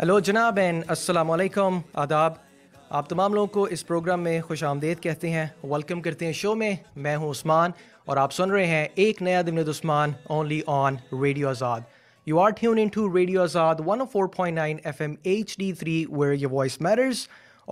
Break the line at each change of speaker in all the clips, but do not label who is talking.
Hello जनाब अस्सलाम आदाब आप तमाम लोगों को इस प्रोग्राम में खुश आमदेद कहते हैं वेलकम करते हैं शो में मैं हूं उस्मान और आप सुन रहे हैं एक नया दिन Usman only on radio Azad you are tune in to radio Azad 104.9 FM three where your voice matters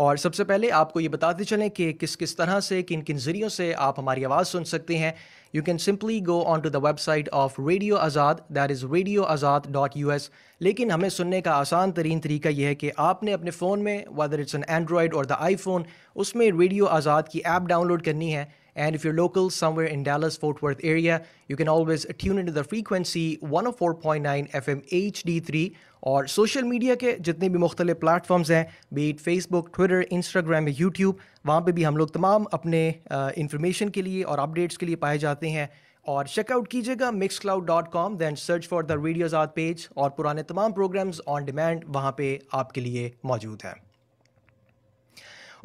और सबसे पहले आपको ये बताते चलें कि किस किस तरह से किन किन ज़रियों से आप हमारी आवाज़ सुन सकते हैं you can simply go on to the website of radio Azad that is radio Azad dot U S लेकिन हमें सुनने का आसान तरीन तरीका यह है कि आपने अपने फ़ोन में वदर इट्स एन एंड्रॉयड और द आईफोन उसमें रेडियो आज़ाद की ऐप डाउनलोड करनी है And if you're local, somewhere in Dallas, Fort Worth area, you can always tune into the frequency 104.9 FM HD3 और सोशल मीडिया के जितने भी मुख्तलि प्लेटफॉर्म्स हैं बीट फेसबुक ट्विटर इंस्टाग्राम या यूट्यूब वहाँ पे भी हम लोग तमाम अपने इंफॉर्मेशन के लिए और अपडेट्स के लिए पाए जाते हैं और चेकआउट कीजिएगा mix cloud dot com then search for the radios are page और पुराने तमाम प्रोग्राम्स ऑन डिमांड वहाँ पे आपके लिए मौजूद हैं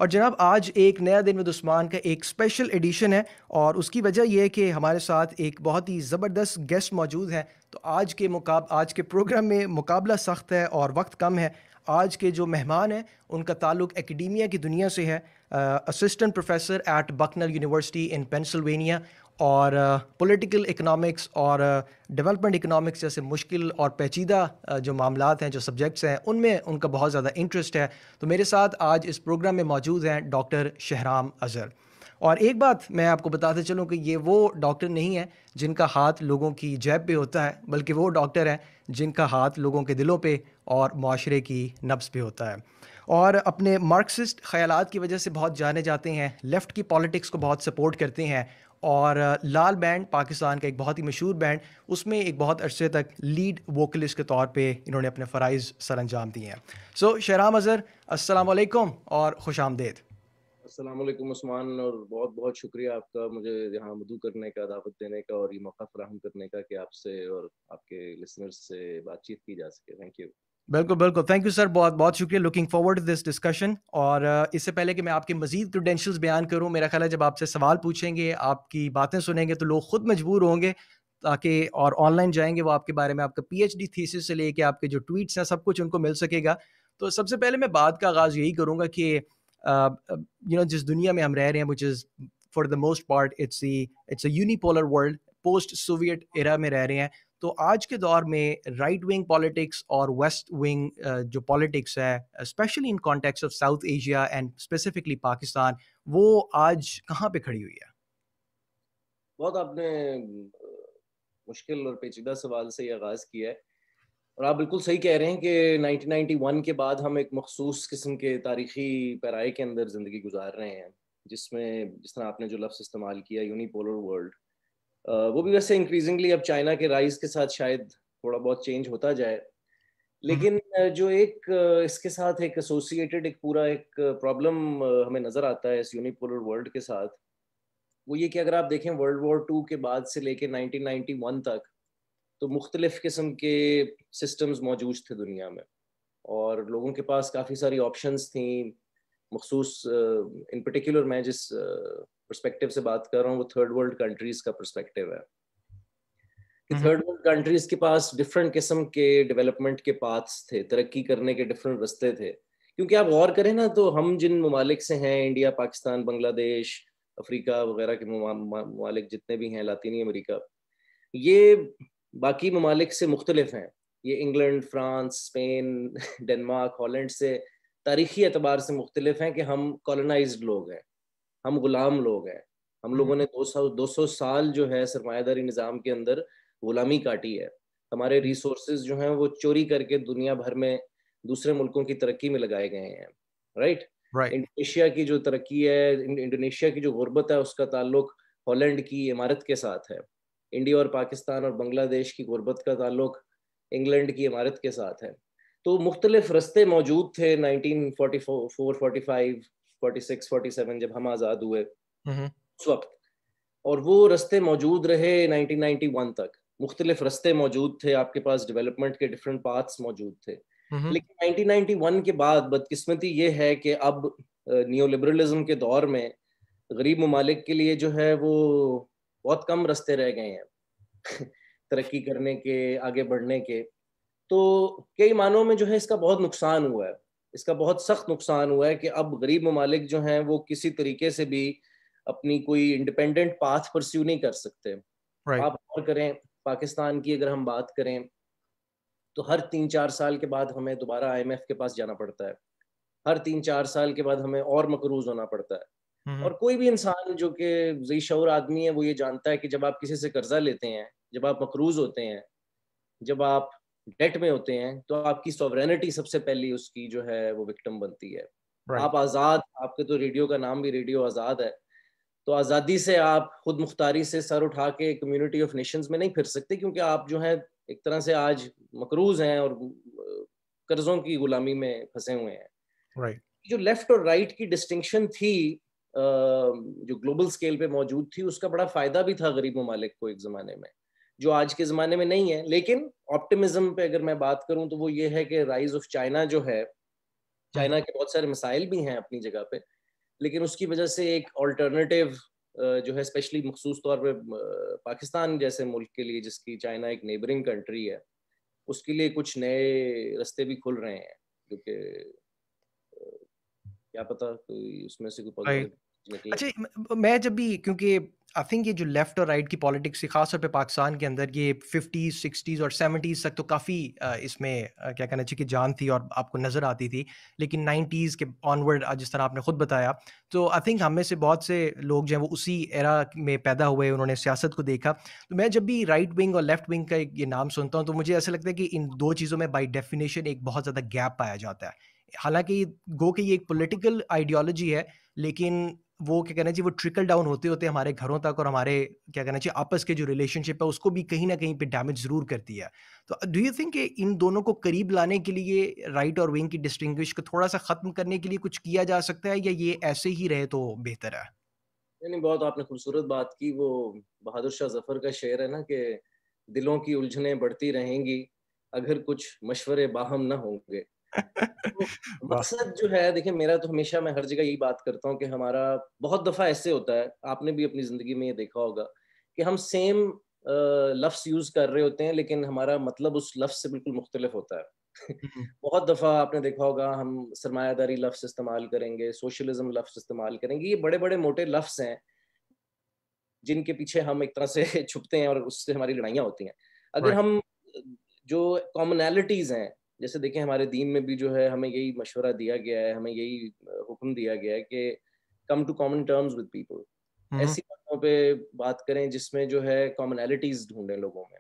और जनाब आज एक नया दिन विद का एक स्पेशल एडिशन है और उसकी वजह यह है कि हमारे साथ एक बहुत ही ज़बरदस्त गेस्ट मौजूद हैं तो आज के मुकाब आज के प्रोग्राम में मुकाबला सख्त है और वक्त कम है आज के जो मेहमान हैं उनका ताल्लुक एकेडमिया की दुनिया से है assistant professor at Bucknell university in Pennsylvania और पॉलिटिकल uh, इकनॉमिक्स और डेवलपमेंट uh, इकनॉमिक्स जैसे मुश्किल और पेचीदा uh, जो मामला हैं जो सब्जेक्ट्स हैं उनमें उनका बहुत ज़्यादा इंटरेस्ट है तो मेरे साथ आज इस प्रोग्राम में मौजूद हैं डॉक्टर शहराम अज़र और एक बात मैं आपको बताते चलूँ कि ये वो डॉक्टर नहीं है जिनका हाथ लोगों की जैब पे होता है बल्कि वो डॉक्टर हैं जिनका हाथ लोगों के दिलों पे और माशरे की नब्स पे होता है और अपने मार्क्सिस्ट ख्याल की वजह से बहुत जाने जाते हैं लेफ़्ट की पॉलिटिक्स को बहुत सपोर्ट करते हैं और लाल बैंड पाकिस्तान का एक बहुत ही मशहूर बैंड उसमें एक बहुत अरसे तक लीड वोकलिस्ट के तौर पे इन्होंने अपने फ़रज़ सर अंजाम दिए हैं सो so, शराम अज़र असलकम और खुश आमदेद
असलमान और बहुत बहुत शुक्रिया आपका मुझे यहाँ मधु करने का दावत देने का और ये मौका फ्राहम करने का कि आपसे और आपके लिसनर्स से बातचीत की जा सके थैंक यू
बिल्कुल बिल्कुल थैंक यू सर बहुत बहुत शुक्रिया looking forward to this discussion और इससे पहले कि मैं आपके मजीद क्रीडेंशियल्स बयान करूं मेरा ख्याल है जब आपसे सवाल पूछेंगे आपकी बातें सुनेंगे तो लोग खुद मजबूर होंगे ताकि और ऑनलाइन जाएंगे वो आपके बारे में आपका पीएचडी थीसिस से लेके आपके जो ट्वीट्स हैं सब कुछ उनको मिल सकेगा तो सबसे पहले मैं बात का आगाज़ यही करूँगा कि यू नो जिस दुनिया में हम रह रहे हैं which is for the most part it's it's a unipolar world post Soviet era में रह रहे हैं तो आज के दौर में राइट विंग पॉलिटिक्स और वेस्ट विंग uh, जो पॉलिटिक्स है specially in context of South Asia and specifically Pakistan वो आज कहाँ पे खड़ी हुई है
बहुत आपने uh, मुश्किल और पेचीदा सवाल से ही आगाज़ किया है और आप बिल्कुल सही कह रहे हैं कि 1991 के बाद हम एक मखसूस किस्म के तारीखी पैराए के अंदर ज़िंदगी गुजार रहे हैं जिसमें जिस तरह आपने जो लफ्स इस्तेमाल किया यूनिपोलर वर्ल्ड वो भी वैसे इंक्रीजिंगली अब चाइना के राइज के साथ शायद थोड़ा बहुत चेंज होता जाए लेकिन हम्म। जो एक इसके साथ एक एसोसिएटेड एक पूरा एक प्रॉब्लम हमें नज़र आता है इस यूनिपोलर वर्ल्ड के साथ वो ये कि अगर आप देखें वर्ल्ड वॉर टू के बाद से लेके 1991 तक तो मुख्तलिफ़ किस्म के सिस्टम्स मौजूद थे दुनिया में और लोगों के पास काफ़ी सारी ऑप्शंस थी मखसूस इन पर्टिकुलर मैं जिस परस्पेक्टिव से बात कर रहा हूँ वो थर्ड वर्ल्ड कंट्रीज का परस्पेक्टिव है कि थर्ड वर्ल्ड कंट्रीज के पास डिफरेंट किस्म के डेवलपमेंट के पाथ्स थे तरक्की करने के डिफरेंट रस्ते थे क्योंकि आप गौर करें ना तो हम जिन ममालिक से हैं इंडिया पाकिस्तान बांग्लादेश अफ्रीका वगैरह के ममालिक जितने भी हैं लातीनी अमरीका ये बाकी ममालिक से मुख्तलिफ हैं ये England France Spain Denmark Holland से तारीखी एतबार से मुख्तलिफ हैं कि हम कॉलोनाइज लोग हैं हम गुलाम लोग हैं हम लोगों हम्म। ने 200 200 साल जो है सरमायादारी निज़ाम के अंदर गुलामी काटी है हमारे रिसोर्सेज हम्म। जो हैं वो चोरी करके दुनिया भर में दूसरे मुल्कों की तरक्की में लगाए गए हैं राइट right? इंडोनेशिया की जो तरक्की है इंडोनेशिया की जो गुर्बत है उसका ताल्लुक हॉलैंड की इमारत के साथ है इंडिया और पाकिस्तान और बांग्लादेश की गुर्बत का ताल्लुक इंग्लैंड की इमारत के साथ है तो मुख्तलिफ रस्ते मौजूद थे nineteen forty four forty five 46 47 जब हम आज़ाद हुए हम्म। उस वक्त और वो रस्ते मौजूद रहे 1991 तक मुख्तलिफ रस्ते मौजूद थे आपके पास डेवलपमेंट के डिफरेंट पाथ्स मौजूद थे हम्म। लेकिन 1991 के बाद बदकिस्मती ये है कि अब न्यू लिबरलिज्म के दौर में गरीब ममालिक के लिए जो है वो बहुत कम रस्ते रह गए हैं तरक्की करने के आगे बढ़ने के तो कई मानों में जो है इसका बहुत नुकसान हुआ है इसका बहुत सख्त नुकसान हुआ है कि अब गरीब ममालिक जो हैं वो किसी तरीके से भी अपनी कोई इंडिपेंडेंट पाथ परस्यू नहीं कर सकते
right. आप
और करें पाकिस्तान की अगर हम बात करें तो हर तीन चार साल के बाद हमें दोबारा आई के पास जाना पड़ता है हर तीन चार साल के बाद हमें और मकरूज होना पड़ता है mm-hmm. और कोई भी इंसान जो कि जई शौर आदमी है वो ये जानता है कि जब आप किसी से कर्जा लेते हैं जब आप मकरूज होते हैं जब आप डेट में होते हैं तो आपकी सॉवरेनिटी सबसे पहली उसकी जो है वो विक्टिम बनती है
right. आप
आज़ाद आपके तो रेडियो का नाम भी रेडियो आज़ाद है तो आज़ादी से आप खुद मुख्तारी से सर उठा के कम्युनिटी ऑफ नेशंस में नहीं फिर सकते क्योंकि आप जो है एक तरह से आज मकरूज हैं और कर्जों की गुलामी में फंसे हुए हैं right. जो लेफ्ट और राइट की डिस्टिंक्शन थी जो ग्लोबल स्केल पे मौजूद थी उसका बड़ा फायदा भी था गरीब ममालिक को एक जमाने में जो आज के जमाने में नहीं है लेकिन ऑप्टिमिज्म पे अगर मैं बात करूं तो वो ये है कि राइज ऑफ चाइना जो है चाइना के बहुत सारे मिसाइल भी हैं अपनी जगह पे लेकिन उसकी वजह से एक ऑल्टरनेटिव जो है स्पेशली मखसूस तौर पे पाकिस्तान जैसे मुल्क के लिए जिसकी चाइना एक नेबरिंग कंट्री है उसके लिए कुछ नए रास्ते भी खुल रहे हैं क्योंकि क्या पता कोई उसमें से कोई अच्छा
मैं जब भी क्योंकि आई थिंक ये जो लेफ्ट और राइट की पॉलिटिक्स है खासतौर पे पाकिस्तान के अंदर ये फिफ्टीज़ सिक्सटीज़ और सेवेंटीज़ तक तो काफ़ी इसमें क्या कहना चाहिए कि जान थी और आपको नज़र आती थी लेकिन नाइन्टीज़ के ऑनवर्ड जिस तरह आपने खुद बताया तो आई थिंक हम में से बहुत से लोग जो हैं वो उसी एरा में पैदा हुए उन्होंने सियासत को देखा तो मैं जब भी राइट विंग और लेफ्ट विंग का एक ये नाम सुनता हूँ तो मुझे ऐसा लगता है कि इन दो चीज़ों में बाई डेफिनेशन एक बहुत ज़्यादा गैप पाया जाता है हालांकि गो कि ये एक पोलिटिकल आइडियोलॉजी है लेकिन वो क्या कहना चाहिए वो ट्रिकल डाउन होते होते हमारे घरों तक और हमारे क्या कहना चाहिए आपस के जो रिलेशनशिप है उसको भी कहीं ना कहीं पे डैमेज जरूर करती है तो डू यू थिंक इन दोनों को करीब लाने के लिए राइट और विंग की डिस्टिंग्विश को थोड़ा सा ख़त्म करने के लिए कुछ किया जा सकता है या ये ऐसे ही रहे तो बेहतर है
नहीं बहुत आपने खूबसूरत बात की वो बहादुर शाह जफर का शेर है ना कि दिलों की उलझने बढ़ती रहेंगी अगर कुछ मशवरे बाहम ना होंगे मकसद जो है देखिए मेरा तो हमेशा मैं हर जगह यही बात करता हूँ कि हमारा बहुत दफा ऐसे होता है आपने भी अपनी जिंदगी में ये देखा होगा कि हम सेम लफ्स यूज कर रहे होते हैं लेकिन हमारा मतलब उस लफ्स से बिल्कुल मुख्तलिफ होता है हम्म। बहुत दफा आपने देखा होगा हम सरमायादारी लफ्स इस्तेमाल करेंगे सोशलिज्म लफ्स इस्तेमाल करेंगे ये बड़े बड़े मोटे लफ्स हैं जिनके पीछे हम एक तरह से छुपते हैं और उससे हमारी लड़ाइयाँ होती हैं अगर हम जो कॉमनैलिटीज हैं जैसे देखें हमारे दीन में भी जो है हमें यही मशवरा दिया गया है हमें यही हुक्म दिया गया है कि come to common terms with people ऐसी बातों पे बात करें जिसमें जो है कॉमनैलिटीज ढूंढें लोगों में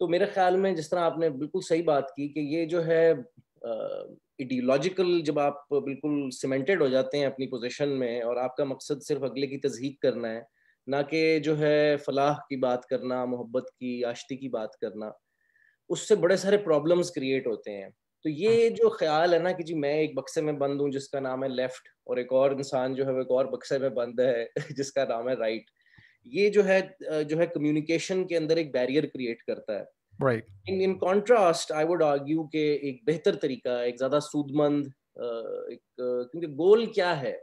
तो मेरे ख्याल में जिस तरह आपने बिल्कुल सही बात की कि ये जो है इडियोलॉजिकल जब आप बिल्कुल सीमेंटेड हो जाते हैं अपनी पोजिशन में और आपका मकसद सिर्फ अगले की तजहीक करना है ना कि जो है फलाह की बात करना मोहब्बत की आश्ती की बात करना उससे बड़े सारे प्रॉब्लम्स क्रिएट होते हैं तो ये हाँ। जो ख्याल है ना कि जी मैं एक बक्से में बंद हूँ जिसका नाम है लेफ्ट और एक और इंसान जो है वो एक और बक्से में बंद है जिसका नाम है राइट ये जो है जो है कम्युनिकेशन के अंदर एक बैरियर क्रिएट करता है right in in contrast I would argue के एक बेहतर तरीका एक ज्यादा सूदमंद एक क्योंकि गोल क्या है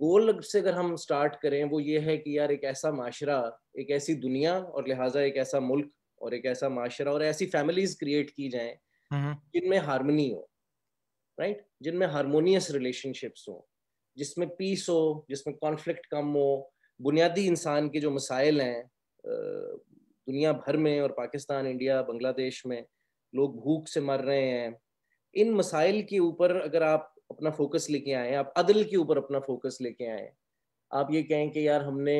गोल से अगर हम स्टार्ट करें वो ये है कि यार एक ऐसा माशरा एक ऐसी दुनिया और लिहाजा एक ऐसा मुल्क और एक ऐसा माशरा और ऐसी फैमिलीज क्रिएट की जाए हम्म। जिनमें हारमोनी हो राइट जिनमें हारमोनियस रिलेशनशिप्स हो जिसमें पीस हो जिसमें कॉन्फ्लिक्ट कम हो बुनियादी इंसान के जो मसाइल हैं दुनिया भर में और पाकिस्तान इंडिया बांग्लादेश में लोग भूख से मर रहे हैं इन मसाइल के ऊपर अगर आप अपना फोकस लेके आए आप अदल के ऊपर अपना फोकस लेके आए आप ये कहें कि यार हमने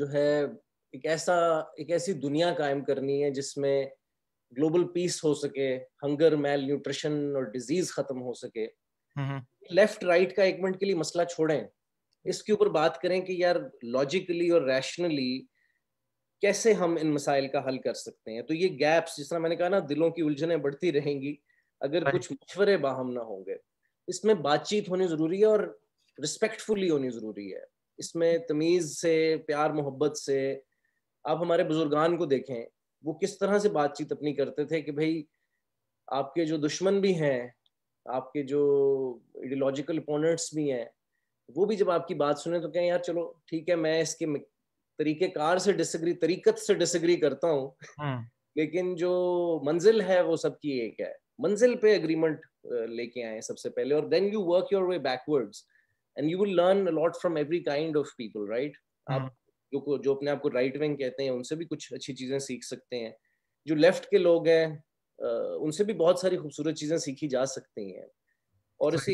जो है एक ऐसा एक ऐसी दुनिया कायम करनी है जिसमें ग्लोबल पीस हो सके हंगर मेल न्यूट्रिशन और डिजीज खत्म हो सके लेफ्ट राइट का एक मिनट के लिए मसला छोड़ें इसके ऊपर बात करें कि यार लॉजिकली और रैशनली कैसे हम इन मसाइल का हल कर सकते हैं तो ये गैप्स जिस तरह मैंने कहा ना दिलों की उलझने बढ़ती रहेंगी अगर कुछ मशवरे बाहम ना होंगे इसमें बातचीत होनी जरूरी है और रिस्पेक्टफुली होनी जरूरी है इसमें तमीज से प्यार मोहब्बत से आप हमारे बुजुर्गान को देखें वो किस तरह से बातचीत अपनी करते थे कि भाई आपके जो दुश्मन भी हैं आपके जो आइडियोलॉजिकल अपोनेंट्स भी हैं वो भी जब आपकी बात सुने तो कहें यार चलो ठीक है मैं इसके तरीके कार से डिसग्री तरीकत से डिसग्री करता हूँ हम्म। लेकिन जो मंजिल है वो सबकी एक है मंजिल पे अग्रीमेंट लेके आए सबसे पहले और then you work your way backwards and you will learn a lot from every kind of people right आप हम्म। जो जो अपने आप को राइट विंग कहते हैं उनसे भी कुछ अच्छी चीज़ें सीख सकते हैं जो लेफ्ट के लोग हैं उनसे भी बहुत सारी खूबसूरत चीज़ें सीखी जा सकती हैं और इसे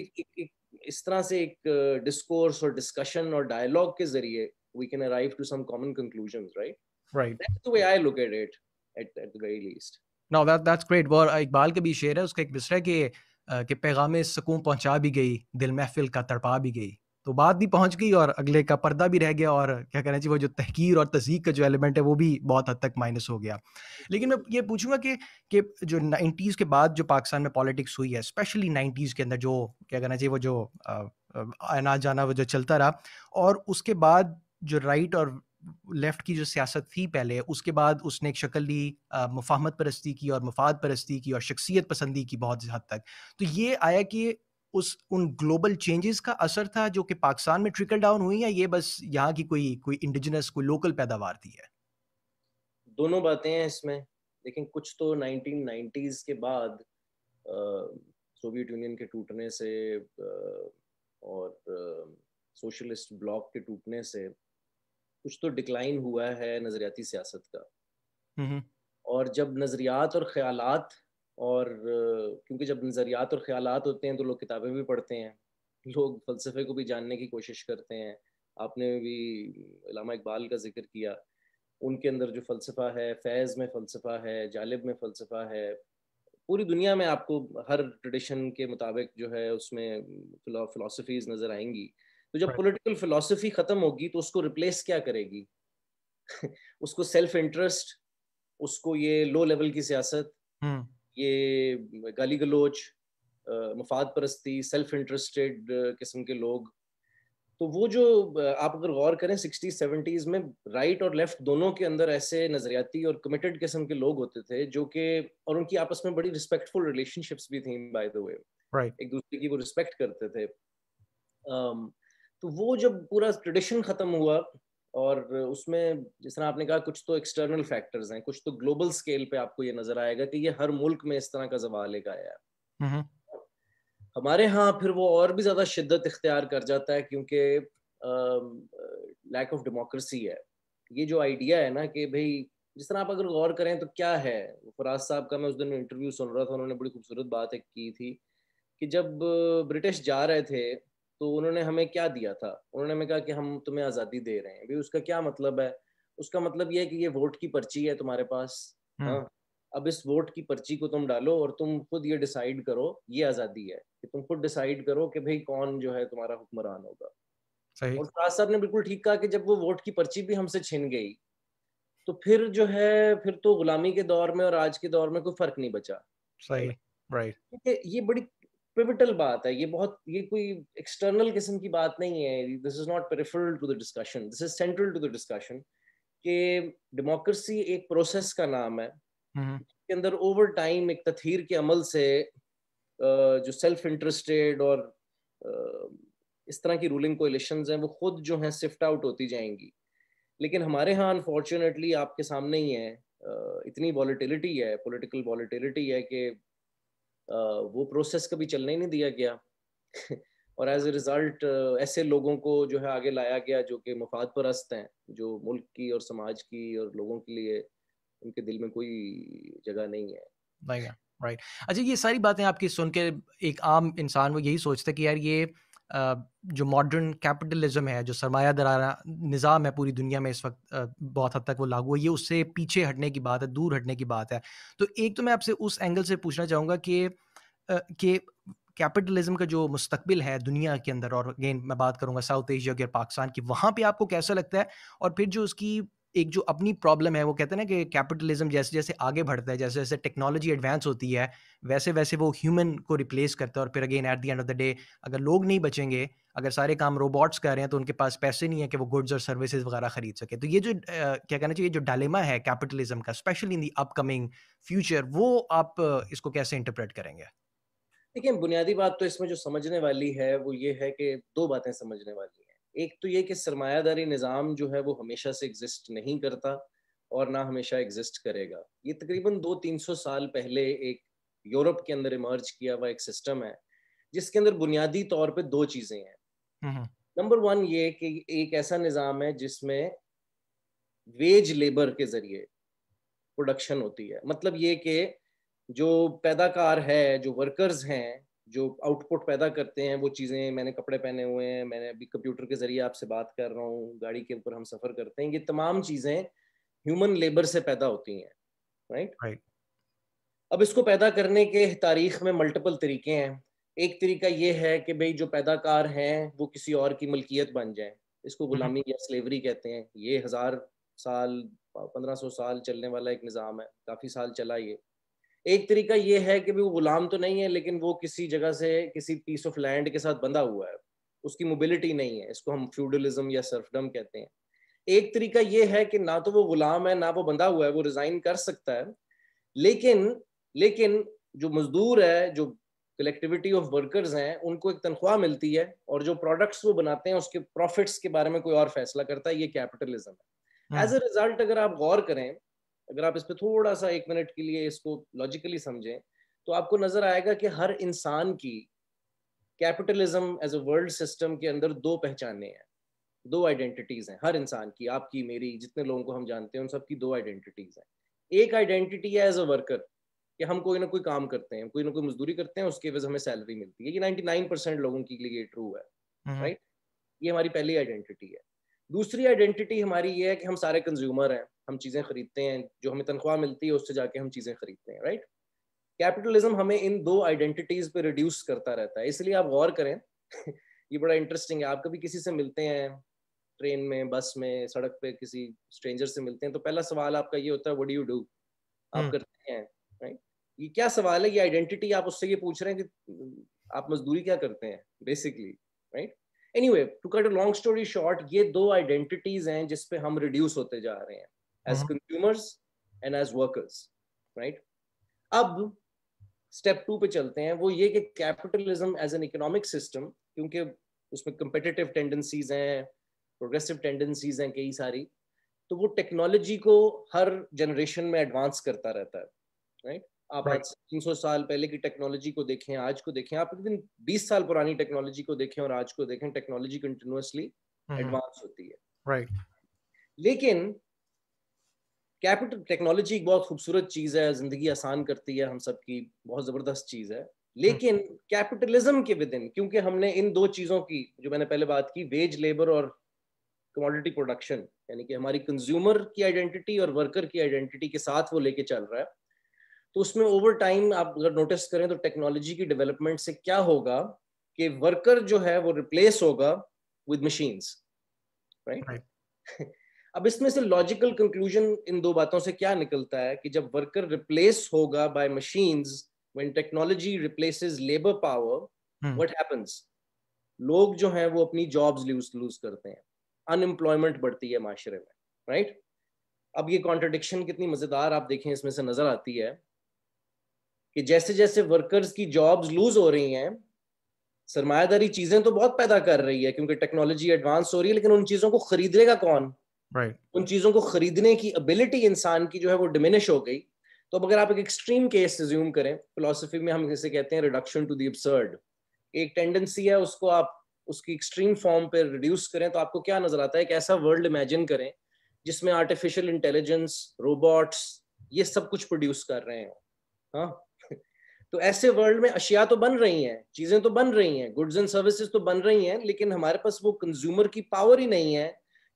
इस तरह से एक डिस्कोर्स और डिस्कशन और डायलॉग के जरिए we can arrive to some common conclusions right right that's the way I look at it at the very least
now that that's great वो इकबाल के भी शेर है उसका एक मिसरा के के पैगाम सुकून पहुंचा भी गई दिल महफिल का तड़पा भी गई तो बात भी पहुंच गई और अगले का पर्दा भी रह गया और क्या कहना चाहिए वो जो तहकीर और तजीक का जो एलिमेंट है वो भी बहुत हद तक माइनस हो गया लेकिन मैं ये पूछूंगा कि कि जो नाइन्टीज़ के बाद जो पाकिस्तान में पॉलिटिक्स हुई है स्पेशली नाइन्टीज़ के अंदर जो क्या कहना चाहिए वो जो आना जाना वो जो चलता रहा और उसके बाद जो राइट और लेफ़्ट की जो सियासत थी पहले उसके बाद उसने एक शक्ल ली मुफाहमत परस्ती की और मफाद परस्ती की और शख्सियत पसंदी की बहुत हद तक तो ये आया कि उस उन ग्लोबल चेंजेस का असर था जो कि पाकिस्तान में ट्रिकल डाउन हुई या ये बस यहाँ की कोई कोई इंडिजिनस कोई लोकल पैदावार थी है
दोनों बातें हैं इसमें लेकिन कुछ तो 1990s के बाद सोवियत यूनियन के टूटने से और सोशलिस्ट ब्लॉक के टूटने से कुछ तो डिक्लाइन हुआ है नज़रियाती सियासत का हम्म, हम्म। और जब नज़रियात और ख्यालात और क्योंकि जब नज़रियात और ख्याल होते हैं तो लोग किताबें भी पढ़ते हैं लोग फ़लसफ़े को भी जानने की कोशिश करते हैं आपने भी इलामा इकबाल का जिक्र किया उनके अंदर जो फ़लसफ़ा है फैज़ में फ़लसफ़ा है जालिब में फ़लसफ़ा है पूरी दुनिया में आपको हर ट्रेडिशन के मुताबिक जो है उसमें फ़िलासफ़ीज़ नज़र आएंगी तो जब पोलिटिकल फ़िलासफ़ी ख़त्म होगी तो उसको रिप्लेस क्या करेगी उसको सेल्फ इंटरेस्ट उसको ये लो लेवल की सियासत हम्म। ये गाली गलोच मफाद परस्ती सेल्फ इंटरेस्टेड किस्म के लोग तो वो जो आप अगर गौर करें सिक्सटी सेवेंटीज में राइट और लेफ्ट दोनों के अंदर ऐसे नजरियाती और कमिटेड किस्म के लोग होते थे जो कि और उनकी आपस में बड़ी रिस्पेक्टफुल रिलेशनशिप्स भी थी बाय द वे राइट एक दूसरे की वो रिस्पेक्ट करते थे um, तो वो जब पूरा ट्रेडिशन खत्म हुआ और उसमें जिस तरह आपने कहा कुछ तो एक्सटर्नल फैक्टर्स हैं कुछ तो ग्लोबल स्केल पे आपको ये नजर आएगा कि ये हर मुल्क में इस तरह का जवाल लेकर आया है हमारे यहाँ फिर वो और भी ज्यादा शिद्दत इख्तियार कर जाता है क्योंकि लैक ऑफ डेमोक्रेसी है ये जो आइडिया है ना कि भाई जिस तरह आप अगर गौर करें तो क्या है फराज साहब का मैं उस दिन इंटरव्यू सुन रहा था उन्होंने बड़ी खूबसूरत बात एक की थी कि जब ब्रिटिश जा रहे थे तो उन्होंने हमें क्या दिया था उन्होंने हमें कहा कि हम तुम्हें आज़ादी दे रहे हैं भी उसका क्या मतलब है उसका मतलब यह है कि ये वोट की पर्ची है तुम्हारे पास हम्म। हाँ अब इस वोट की पर्ची को तुम डालो और तुम खुद ये डिसाइड करो ये आज़ादी है कि तुम खुद डिसाइड करो कि भाई कौन जो है तुम्हारा हुक्मरान होगा सही। और शाह साहब ने बिल्कुल ठीक कहा कि जब वो वोट की पर्ची भी हमसे छिन गई तो फिर जो है फिर तो गुलामी के दौर में और आज के दौर में कोई फर्क नहीं बचा
सही राइट
right. ये बड़ी पिविटल बात है ये बहुत ये कोई एक्सटर्नल किस्म की बात नहीं है this is not peripheral to the discussion this is central to the discussion कि डेमोक्रेसी एक प्रोसेस का नाम है के अंदर ओवर टाइम एक तथीर के अमल से जो सेल्फ इंटरेस्टेड और इस तरह की रूलिंग कोलिशन हैं वो खुद जो हैं सिफ्ट आउट होती जाएंगी लेकिन हमारे यहाँ अनफॉर्चुनेटली आपके सामने ही है इतनी वॉलीटिलिटी है पॉलिटिकल वॉलीटिलिटी है कि वो प्रोसेस कभी चलने ही नहीं दिया गया और एज ए रिजल्ट ऐसे लोगों को जो है आगे लाया गया जो कि मफाद परस्त हैं जो मुल्क की और समाज की और लोगों के लिए उनके दिल में कोई जगह नहीं है
राइट right. अच्छा ये सारी बातें आपकी सुन के एक आम इंसान वो यही सोचता कि यार ये जो मॉडर्न कैपिटलिज्म है जो सरमाया दरारा निज़ाम है पूरी दुनिया में इस वक्त बहुत हद तक वो लागू है ये उससे पीछे हटने की बात है दूर हटने की बात है तो एक तो मैं आपसे उस एंगल से पूछना चाहूँगा कि कि कैपिटलिज्म का जो मुस्तबिल है दुनिया के अंदर और अगेन मैं बात करूँगा साउथ एशिया और पाकिस्तान की वहाँ पर आपको कैसा लगता है और फिर जो उसकी एक जो अपनी प्रॉब्लम है वो कहते हैं ना कि कैपिटलिज्म जैसे जैसे आगे बढ़ता है जैसे जैसे टेक्नोलॉजी एडवांस होती है वैसे वैसे वो ह्यूमन को रिप्लेस करता है और फिर again at the end of the day अगर लोग नहीं बचेंगे अगर सारे काम रोबोट्स कर रहे हैं तो उनके पास पैसे नहीं है कि वो गुड्स और सर्विसेज वगैरह खरीद सके तो ये जो आ, क्या कहना चाहिए जो डालेमा है कैपिटलिज्म का specially in the upcoming future वो आप इसको कैसे इंटरप्रेट करेंगे
देखिए बुनियादी बात तो इसमें जो समझने वाली है वो ये है कि दो बातें समझने वाली एक तो ये कि सरमायादारी निज़ाम जो है वो हमेशा से एग्जिस्ट नहीं करता और ना हमेशा एग्जिस्ट करेगा ये तकरीबन दो तीन सौ साल पहले एक यूरोप के अंदर इमर्ज किया हुआ एक सिस्टम है जिसके अंदर बुनियादी तौर पर दो चीज़ें हैं नंबर हम्म, वन हम्म। ये कि एक ऐसा निज़ाम है जिसमें वेज लेबर के ज़रिए प्रोडक्शन होती है मतलब ये कि जो पैदाकार है जो वर्कर्स हैं जो आउटपुट पैदा करते हैं वो चीज़ें मैंने कपड़े पहने हुए हैं मैंने अभी कंप्यूटर के जरिए आपसे बात कर रहा हूँ गाड़ी के ऊपर हम सफ़र करते हैं ये तमाम चीज़ें ह्यूमन लेबर से पैदा होती हैं राइट राइट अब इसको पैदा करने के तारीख में मल्टीपल तरीके हैं एक तरीका ये है कि भाई जो पैदाकार हैं वो किसी और की मलकियत बन जाए इसको हम्म। गुलामी या स्लेवरी कहते हैं ये हज़ार साल पंद्रह सौ साल चलने वाला एक निज़ाम है काफ़ी साल चला ये एक तरीका ये है कि वो गुलाम तो नहीं है लेकिन वो किसी जगह से किसी पीस ऑफ लैंड के साथ बंधा हुआ है उसकी मोबिलिटी नहीं है इसको हम फ्यूडलिज्म या सर्फडम कहते हैं एक तरीका ये है कि ना तो वो गुलाम है ना वो बंधा हुआ है वो रिजाइन कर सकता है लेकिन लेकिन जो मजदूर है जो कलेक्टिविटी ऑफ वर्कर्स हैं उनको एक तनख्वाह मिलती है और जो प्रोडक्ट्स वो बनाते हैं उसके प्रॉफिट्स के बारे में कोई और फैसला करता है ये कैपिटलिज्म है एज अ रिजल्ट अगर आप गौर करें अगर आप इस पर थोड़ा सा एक मिनट के लिए इसको लॉजिकली समझें तो आपको नजर आएगा कि हर इंसान की capitalism as a world system के अंदर दो पहचाने हैं दो आइडेंटिटीज हैं हर इंसान की आपकी मेरी जितने लोगों को हम जानते हैं उन सबकी दो आइडेंटिटीज हैं एक आइडेंटिटी है एज अ वर्कर कि हम कोई ना कोई काम करते हैं कोई ना कोई मजदूरी करते हैं उसके वजह हमें सैलरी मिलती है ये नाइनटी नाइन परसेंट लोगों के लिए ट्रू है राइट हम्म। ये हमारी पहली आइडेंटिटी है दूसरी आइडेंटिटी हमारी ये है कि हम सारे कंज्यूमर हैं हम चीज़ें खरीदते हैं जो हमें तनख्वाह मिलती है उससे जाके हम चीज़ें खरीदते हैं राइट कैपिटलिज्म हमें इन दो आइडेंटिटीज़ पे रिड्यूस करता रहता है इसलिए आप गौर करें ये बड़ा इंटरेस्टिंग है आप कभी किसी से मिलते हैं ट्रेन में बस में सड़क पे किसी स्ट्रेंजर से मिलते हैं तो पहला सवाल आपका ये होता है वट यू डू आप हम्म। करते हैं राइट ये क्या सवाल है ये आइडेंटिटी आप उससे ये पूछ रहे हैं कि हम्म, आप मजदूरी क्या करते हैं basically right any way to cut a long story short ये दो आइडेंटिटीज हैं जिसपे हम रिड्यूस होते जा रहे हैं as consumers and as workers right अब स्टेप टू पे चलते हैं वो ये कि capitalism as an economic system क्योंकि उसमें कंपेटिटिव टेंडेंसीज हैं प्रोग्रेसिव टेंडेंसीज हैं कई सारी तो वो टेक्नोलॉजी को हर जनरेशन में एडवांस करता रहता है राइट आप आज तीन सौ साल पहले की टेक्नोलॉजी को देखें आज को देखें आप एक दिन बीस साल पुरानी टेक्नोलॉजी को देखें और आज को देखें टेक्नोलॉजी कंटिन्यूसली एडवांस होती है राइट right. लेकिन कैपिटल टेक्नोलॉजी एक बहुत खूबसूरत चीज है जिंदगी आसान करती है हम सब की बहुत जबरदस्त चीज है लेकिन कैपिटलिज्म के विद इन क्योंकि हमने इन दो चीजों की जो मैंने पहले बात की वेज लेबर और कमोडिटी प्रोडक्शन यानी कि हमारी कंज्यूमर की आइडेंटिटी और वर्कर की आइडेंटिटी के साथ वो लेके चल रहा है तो उसमें ओवर टाइम आप अगर नोटिस करें तो टेक्नोलॉजी की डेवलपमेंट से क्या होगा कि वर्कर जो है वो रिप्लेस होगा विद मशीन्स राइट अब इसमें से लॉजिकल कंक्लूजन इन दो बातों से क्या निकलता है कि जब वर्कर रिप्लेस होगा by machines when technology replaces labour power what happens लोग जो हैं वो अपनी जॉब्स लूज लूज करते हैं अनएम्प्लॉयमेंट बढ़ती है माशरे में राइट right? अब ये कॉन्ट्रडिक्शन कितनी मजेदार आप देखें इसमें से नजर आती है कि जैसे जैसे वर्कर्स की जॉब्स लूज हो रही हैं सरमायादारी चीजें तो बहुत पैदा कर रही है क्योंकि टेक्नोलॉजी एडवांस हो रही है लेकिन उन चीजों को खरीदेगा कौन right. उन चीजों को खरीदने की एबिलिटी इंसान की जो है वो डिमिनिश हो गई तो अब अगर आप एक एक्सट्रीम केस रिज्यूम करें फिलोसफी में हम जैसे कहते हैं रिडक्शन टू दी एब्सर्ड एक टेंडेंसी है उसको आप उसकी एक्सट्रीम फॉर्म पर रिड्यूस करें तो आपको क्या नजर आता है एक ऐसा वर्ल्ड इमेजिन करें जिसमें आर्टिफिशियल इंटेलिजेंस रोबोट्स ये सब कुछ प्रोड्यूस कर रहे हैं हाँ तो ऐसे वर्ल्ड में अशिया तो बन रही हैं चीजें तो बन रही हैं गुड्स एंड सर्विसेज तो बन रही हैं लेकिन हमारे पास वो कंज्यूमर की पावर ही नहीं है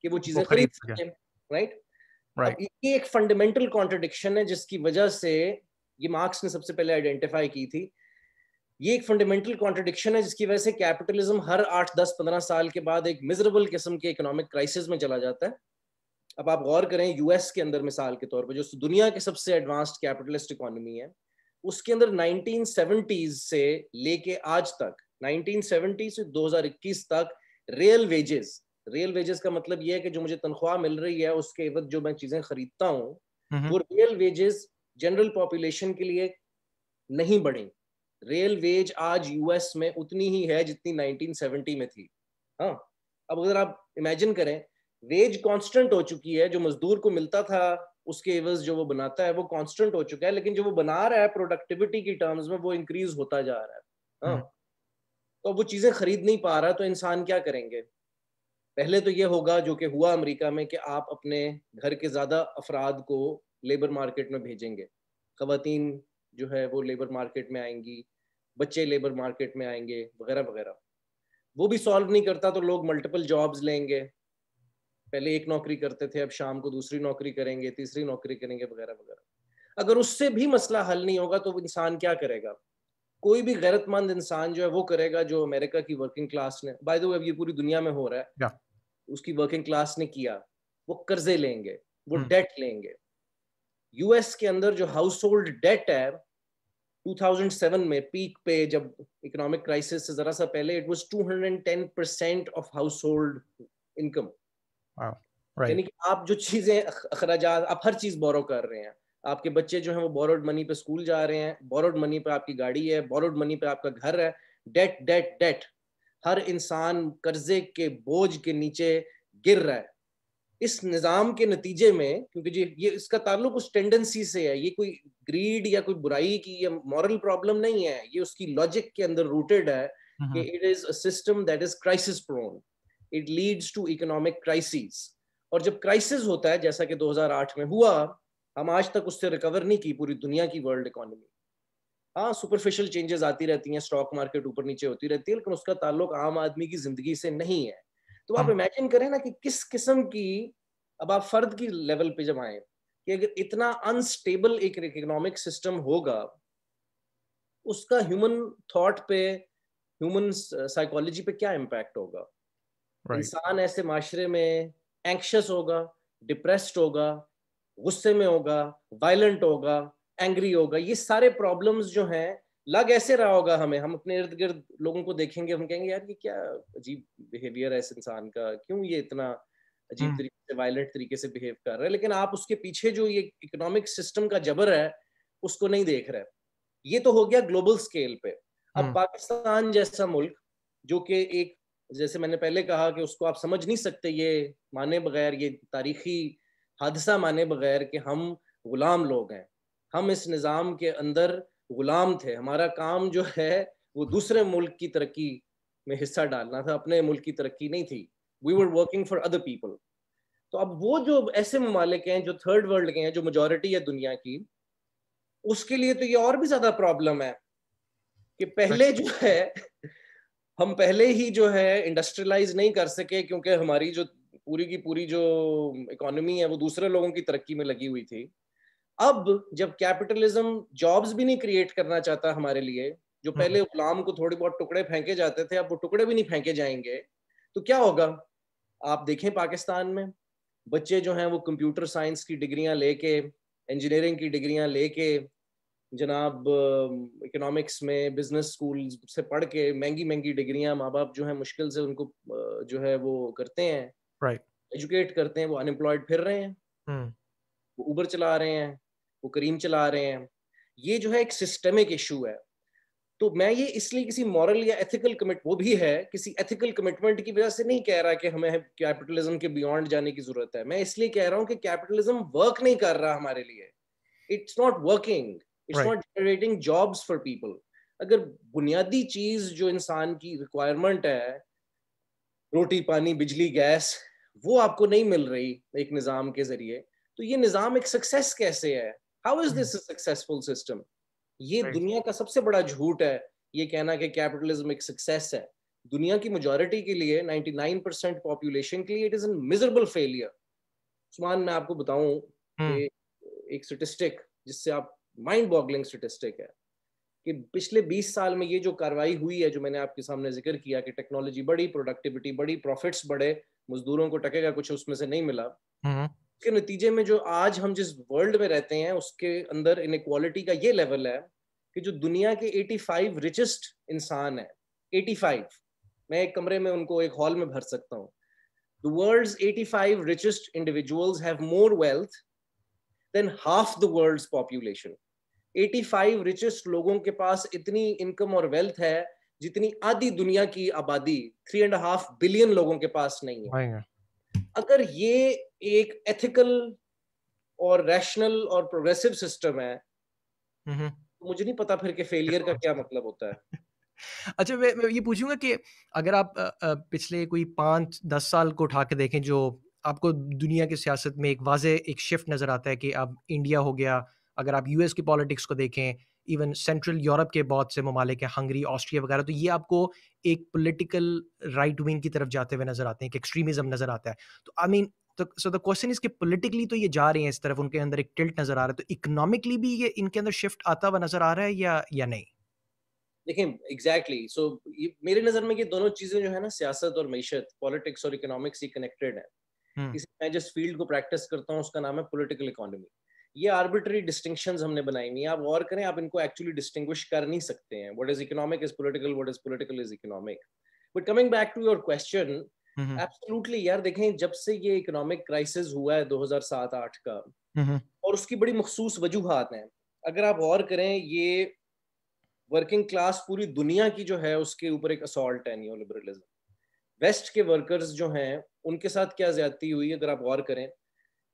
कि वो चीजें खरीद सकें राइट तो ये एक फंडामेंटल कॉन्ट्रडिक्शन है जिसकी वजह से ये मार्क्स ने सबसे पहले आइडेंटिफाई की थी ये एक फंडामेंटल कॉन्ट्रडिक्शन है जिसकी वजह से कैपिटलिज्म हर आठ दस पंद्रह साल के बाद एक मिजरेबल किस्म के इकोनॉमिक क्राइसिस में चला जाता है अब आप गौर करें यूएस के अंदर मिसाल के तौर पर जो दुनिया के सबसे एडवांस्ड कैपिटलिस्ट इकोनॉमी है उसके अंदर 1970s से लेके आज तक 1970 से 2021 तक रियल वेजेस रियल वेजेस का मतलब यह है कि जो मुझे तनख्वाह मिल रही है उसके वक्त जो मैं चीजें खरीदता हूँ वो रियल वेजेस जनरल पॉपुलेशन के लिए नहीं बढ़े रियल वेज आज यूएस में उतनी ही है जितनी 1970 में थी हाँ अब अगर आप इमेजिन करें वेज कांस्टेंट हो चुकी है जो मजदूर को मिलता था उसके एवज जो वो बनाता है वो कांस्टेंट हो चुका है लेकिन जो वो बना रहा है प्रोडक्टिविटी की टर्म्स में वो इंक्रीज होता जा रहा है हाँ हम्म। तो वो चीजें खरीद नहीं पा रहा तो इंसान क्या करेंगे पहले तो ये होगा जो कि हुआ अमेरिका में कि आप अपने घर के ज़्यादा अफराद को लेबर मार्केट में भेजेंगे खातन जो है वो लेबर मार्केट में आएंगी बच्चे लेबर मार्केट में आएंगे वगैरह वगैरह वो भी सॉल्व नहीं करता तो लोग मल्टीपल जॉब्स लेंगे पहले एक नौकरी करते थे अब शाम को दूसरी नौकरी करेंगे तीसरी नौकरी करेंगे वगैरह वगैरह अगर उससे भी मसला हल नहीं होगा तो इंसान क्या करेगा कोई भी गैरतमंद इंसान जो है वो करेगा जो अमेरिका की वर्किंग क्लास ने बाय द वे अब ये पूरी दुनिया में हो रहा है yeah. उसकी वर्किंग क्लास ने किया वो कर्जे लेंगे वो hmm. डेट लेंगे यूएस के अंदर जो हाउस होल्ड डेट है 2007 में पीक पे जब इकोनॉमिक क्राइसिस से जरा सा पहले it was 210 percent of household income यानी कि आप जो चीजें अखराज आप हर चीज बोरो कर रहे हैं आपके बच्चे जो हैं वो बोरोड मनी पे स्कूल जा रहे हैं बोरोड मनी पे आपकी गाड़ी है बोरोड मनी पे आपका घर है डेट डेट डेट हर इंसान कर्जे के बोझ के नीचे गिर रहा है इस निज़ाम के नतीजे में क्योंकि जी ये इसका ताल्लुक उस टेंडेंसी से है ये कोई ग्रीड या कोई बुराई की या मॉरल प्रॉब्लम नहीं है ये उसकी लॉजिक के अंदर रूटेड है कि it is a system that is crisis prone it leads to economic crisis और जब क्राइसिस होता है जैसा कि 2008 में हुआ हम आज तक उससे रिकवर नहीं की पूरी दुनिया की वर्ल्ड इकोनॉमी हाँ सुपरफिशियल चेंजेस आती रहती हैं स्टॉक मार्केट ऊपर नीचे होती रहती है लेकिन उसका ताल्लुक आम आदमी की जिंदगी से नहीं है तो आप इमेजिन हाँ। करें ना कि किस किस्म की अब आप फर्द की लेवल पे जब आए कि अगर इतना अनस्टेबल एक इकोनॉमिक सिस्टम होगा उसका ह्यूमन थॉट पे ह्यूमन साइकोलॉजी पे क्या इम्पैक्ट होगा
right.
इंसान ऐसे माशरे में एंक्शस होगा डिप्रेस्ड होगा गुस्से में होगा वायलेंट होगा एंग्री होगा ये सारे प्रॉब्लम्स जो हैं लग ऐसे रहा होगा हमें हम अपने इर्द गिर्द लोगों को देखेंगे हम कहेंगे यार ये क्या अजीब बिहेवियर है इस इंसान का क्यों ये इतना अजीब हम्म। तरीके से वायलेंट तरीके से बिहेव कर रहा है लेकिन आप उसके पीछे जो ये इकोनॉमिक सिस्टम का जबर है उसको नहीं देख रहे ये तो हो गया ग्लोबल स्केल पे अब हम्म। पाकिस्तान जैसा मुल्क जो कि एक जैसे मैंने पहले कहा कि उसको आप समझ नहीं सकते ये माने बगैर ये तारीखी हादसा माने बगैर कि हम गुलाम लोग हैं हम इस निज़ाम के अंदर गुलाम थे हमारा काम जो है वो दूसरे मुल्क की तरक्की में हिस्सा डालना था अपने मुल्क की तरक्की नहीं थी we were working for other people तो अब वो जो ऐसे ममालिक हैं जो थर्ड वर्ल्ड के हैं जो मेजोरिटी है दुनिया की उसके लिए तो ये और भी ज्यादा प्रॉब्लम है कि पहले जो है हम पहले ही जो है इंडस्ट्रियलाइज नहीं कर सके क्योंकि हमारी जो पूरी की पूरी जो इकोनॉमी है वो दूसरे लोगों की तरक्की में लगी हुई थी अब जब कैपिटलिज्म जॉब्स भी नहीं क्रिएट करना चाहता हमारे लिए जो हम्म। पहले गुलाम को थोड़े बहुत टुकड़े फेंके जाते थे अब वो टुकड़े भी नहीं फेंके जाएंगे तो क्या होगा आप देखें पाकिस्तान में बच्चे जो हैं वो कंप्यूटर साइंस की डिग्रियां लेके इंजीनियरिंग की डिग्रियां लेके जनाब इकोनॉमिक्स में बिजनेस स्कूल से पढ़ के महंगी महंगी डिग्रियां माँ बाप जो है मुश्किल से उनको जो है वो करते हैं right. एजुकेट करते हैं वो अनएम्प्लॉयड फिर रहे हैं hmm. वो उबर चला रहे हैं वो करीम चला रहे हैं ये जो है एक सिस्टमिक इशू है तो मैं ये इसलिए किसी मॉरल या एथिकल कमिट वो भी है किसी एथिकल कमिटमेंट की वजह से नहीं कह रहा कि हमें कैपिटलिज्म के बियॉन्ड जाने की जरूरत है मैं इसलिए कह रहा हूँ कि कैपिटलिज्म वर्क नहीं कर रहा हमारे लिए it's not working it's not generating jobs for people अगर बुनियादी चीज जो इंसान की रिक्वायरमेंट है रोटी पानी बिजली गैस वो आपको नहीं मिल रही एक निज़ाम के जरिए तो ये निज़ाम एक सक्सेस कैसे है how is this successful system ये दुनिया का सबसे बड़ा झूठ है ये कहना कि कैपिटलिज्म एक सक्सेस है दुनिया की मेजोरिटी के लिए 99 परसेंट पॉपुलेशन के लिए it is an miserable failure Suman मैं आपको बताऊं हम्म। कि एक स्टेटिस्टिक जिससे आप माइंड बॉगलिंग स्टेटिस्टिक है कि पिछले 20 साल में ये जो कार्रवाई हुई है जो मैंने आपके सामने जिक्र किया कि टेक्नोलॉजी बड़ी प्रोडक्टिविटी बड़ी प्रॉफिट्स बढ़े मजदूरों को टकेगा कुछ उसमें से नहीं मिला हम्म। उसके नतीजे में जो आज हम जिस वर्ल्ड में रहते हैं उसके अंदर इनक्वालिटी का ये लेवल है कि जो दुनिया के 85 रिचेस्ट इंसान है 85 मैं एक कमरे में उनको एक हॉल में भर सकता हूँ the world's 85 richest individuals have more wealth than half the world's population 85 richest लोगों के पास इतनी इनकम और वेल्थ है जितनी आधी दुनिया की आबादी थ्री एंड हाफ बिलियन लोगों के पास नहीं है अगर ये एक एथिकल और रैशनल और प्रोग्रेसिव सिस्टम है हम्म। तो मुझे नहीं पता फिर के फेलियर का क्या मतलब होता है
अच्छा मैं मैं ये पूछूंगा कि अगर आप पिछले कोई पाँच दस साल को उठा के देखें जो आपको दुनिया की सियासत में एक वाज एक शिफ्ट नज़र आता है कि अब इंडिया हो गया अगर आप यूएस की पॉलिटिक्स को देखें इवन सेंट्रल यूरोप के बहुत से ममालिक हैं हंगरी ऑस्ट्रिया वगैरह तो ये आपको एक पोलिटिकल राइट विंग की तरफ जाते हुए नजर आते हैं एक एक्सट्रीमिज्म नजर आता है तो आई मीन तो सो द क्वेश्चन इज कि पोलिटिकली तो ये जा रहे हैं इस तरफ उनके अंदर एक टिल्ट नजर आ रहा है तो इकोनॉमिकली भी ये इनके अंदर शिफ्ट आता हुआ नजर आ रहा है या या नहीं
देखिए एग्जैक्टली सो मेरे नज़र में ये दोनों चीज़ें जो है ना सियासत और मीशत पॉलिटिक्स और इकोनॉमिक्स ही कनेक्टेड है इसे मैं जिस फील्ड को प्रैक्टिस करता हूँ उसका नाम है पोलिटिकल इकोनॉमी ये आर्बिट्री डिस्टिंक्शन हमने बनाई नहीं आप गौर करें आप इनको एक्चुअली डिस्टिंग्विश कर नहीं सकते हैं what is economic is political what is political is economic but coming back to your question absolutely यार देखें जब से ये इकोनॉमिक क्राइसिस हुआ है 2007-8 का mm-hmm. और उसकी बड़ी मखसूस वजूहत हैं अगर आप गौर करें ये वर्किंग क्लास पूरी दुनिया की जो है उसके ऊपर एक असॉल्ट है न्यू लिबरलिज्म वेस्ट के वर्कर्स जो हैं उनके साथ क्या ज्यादती हुई अगर आप गौर करें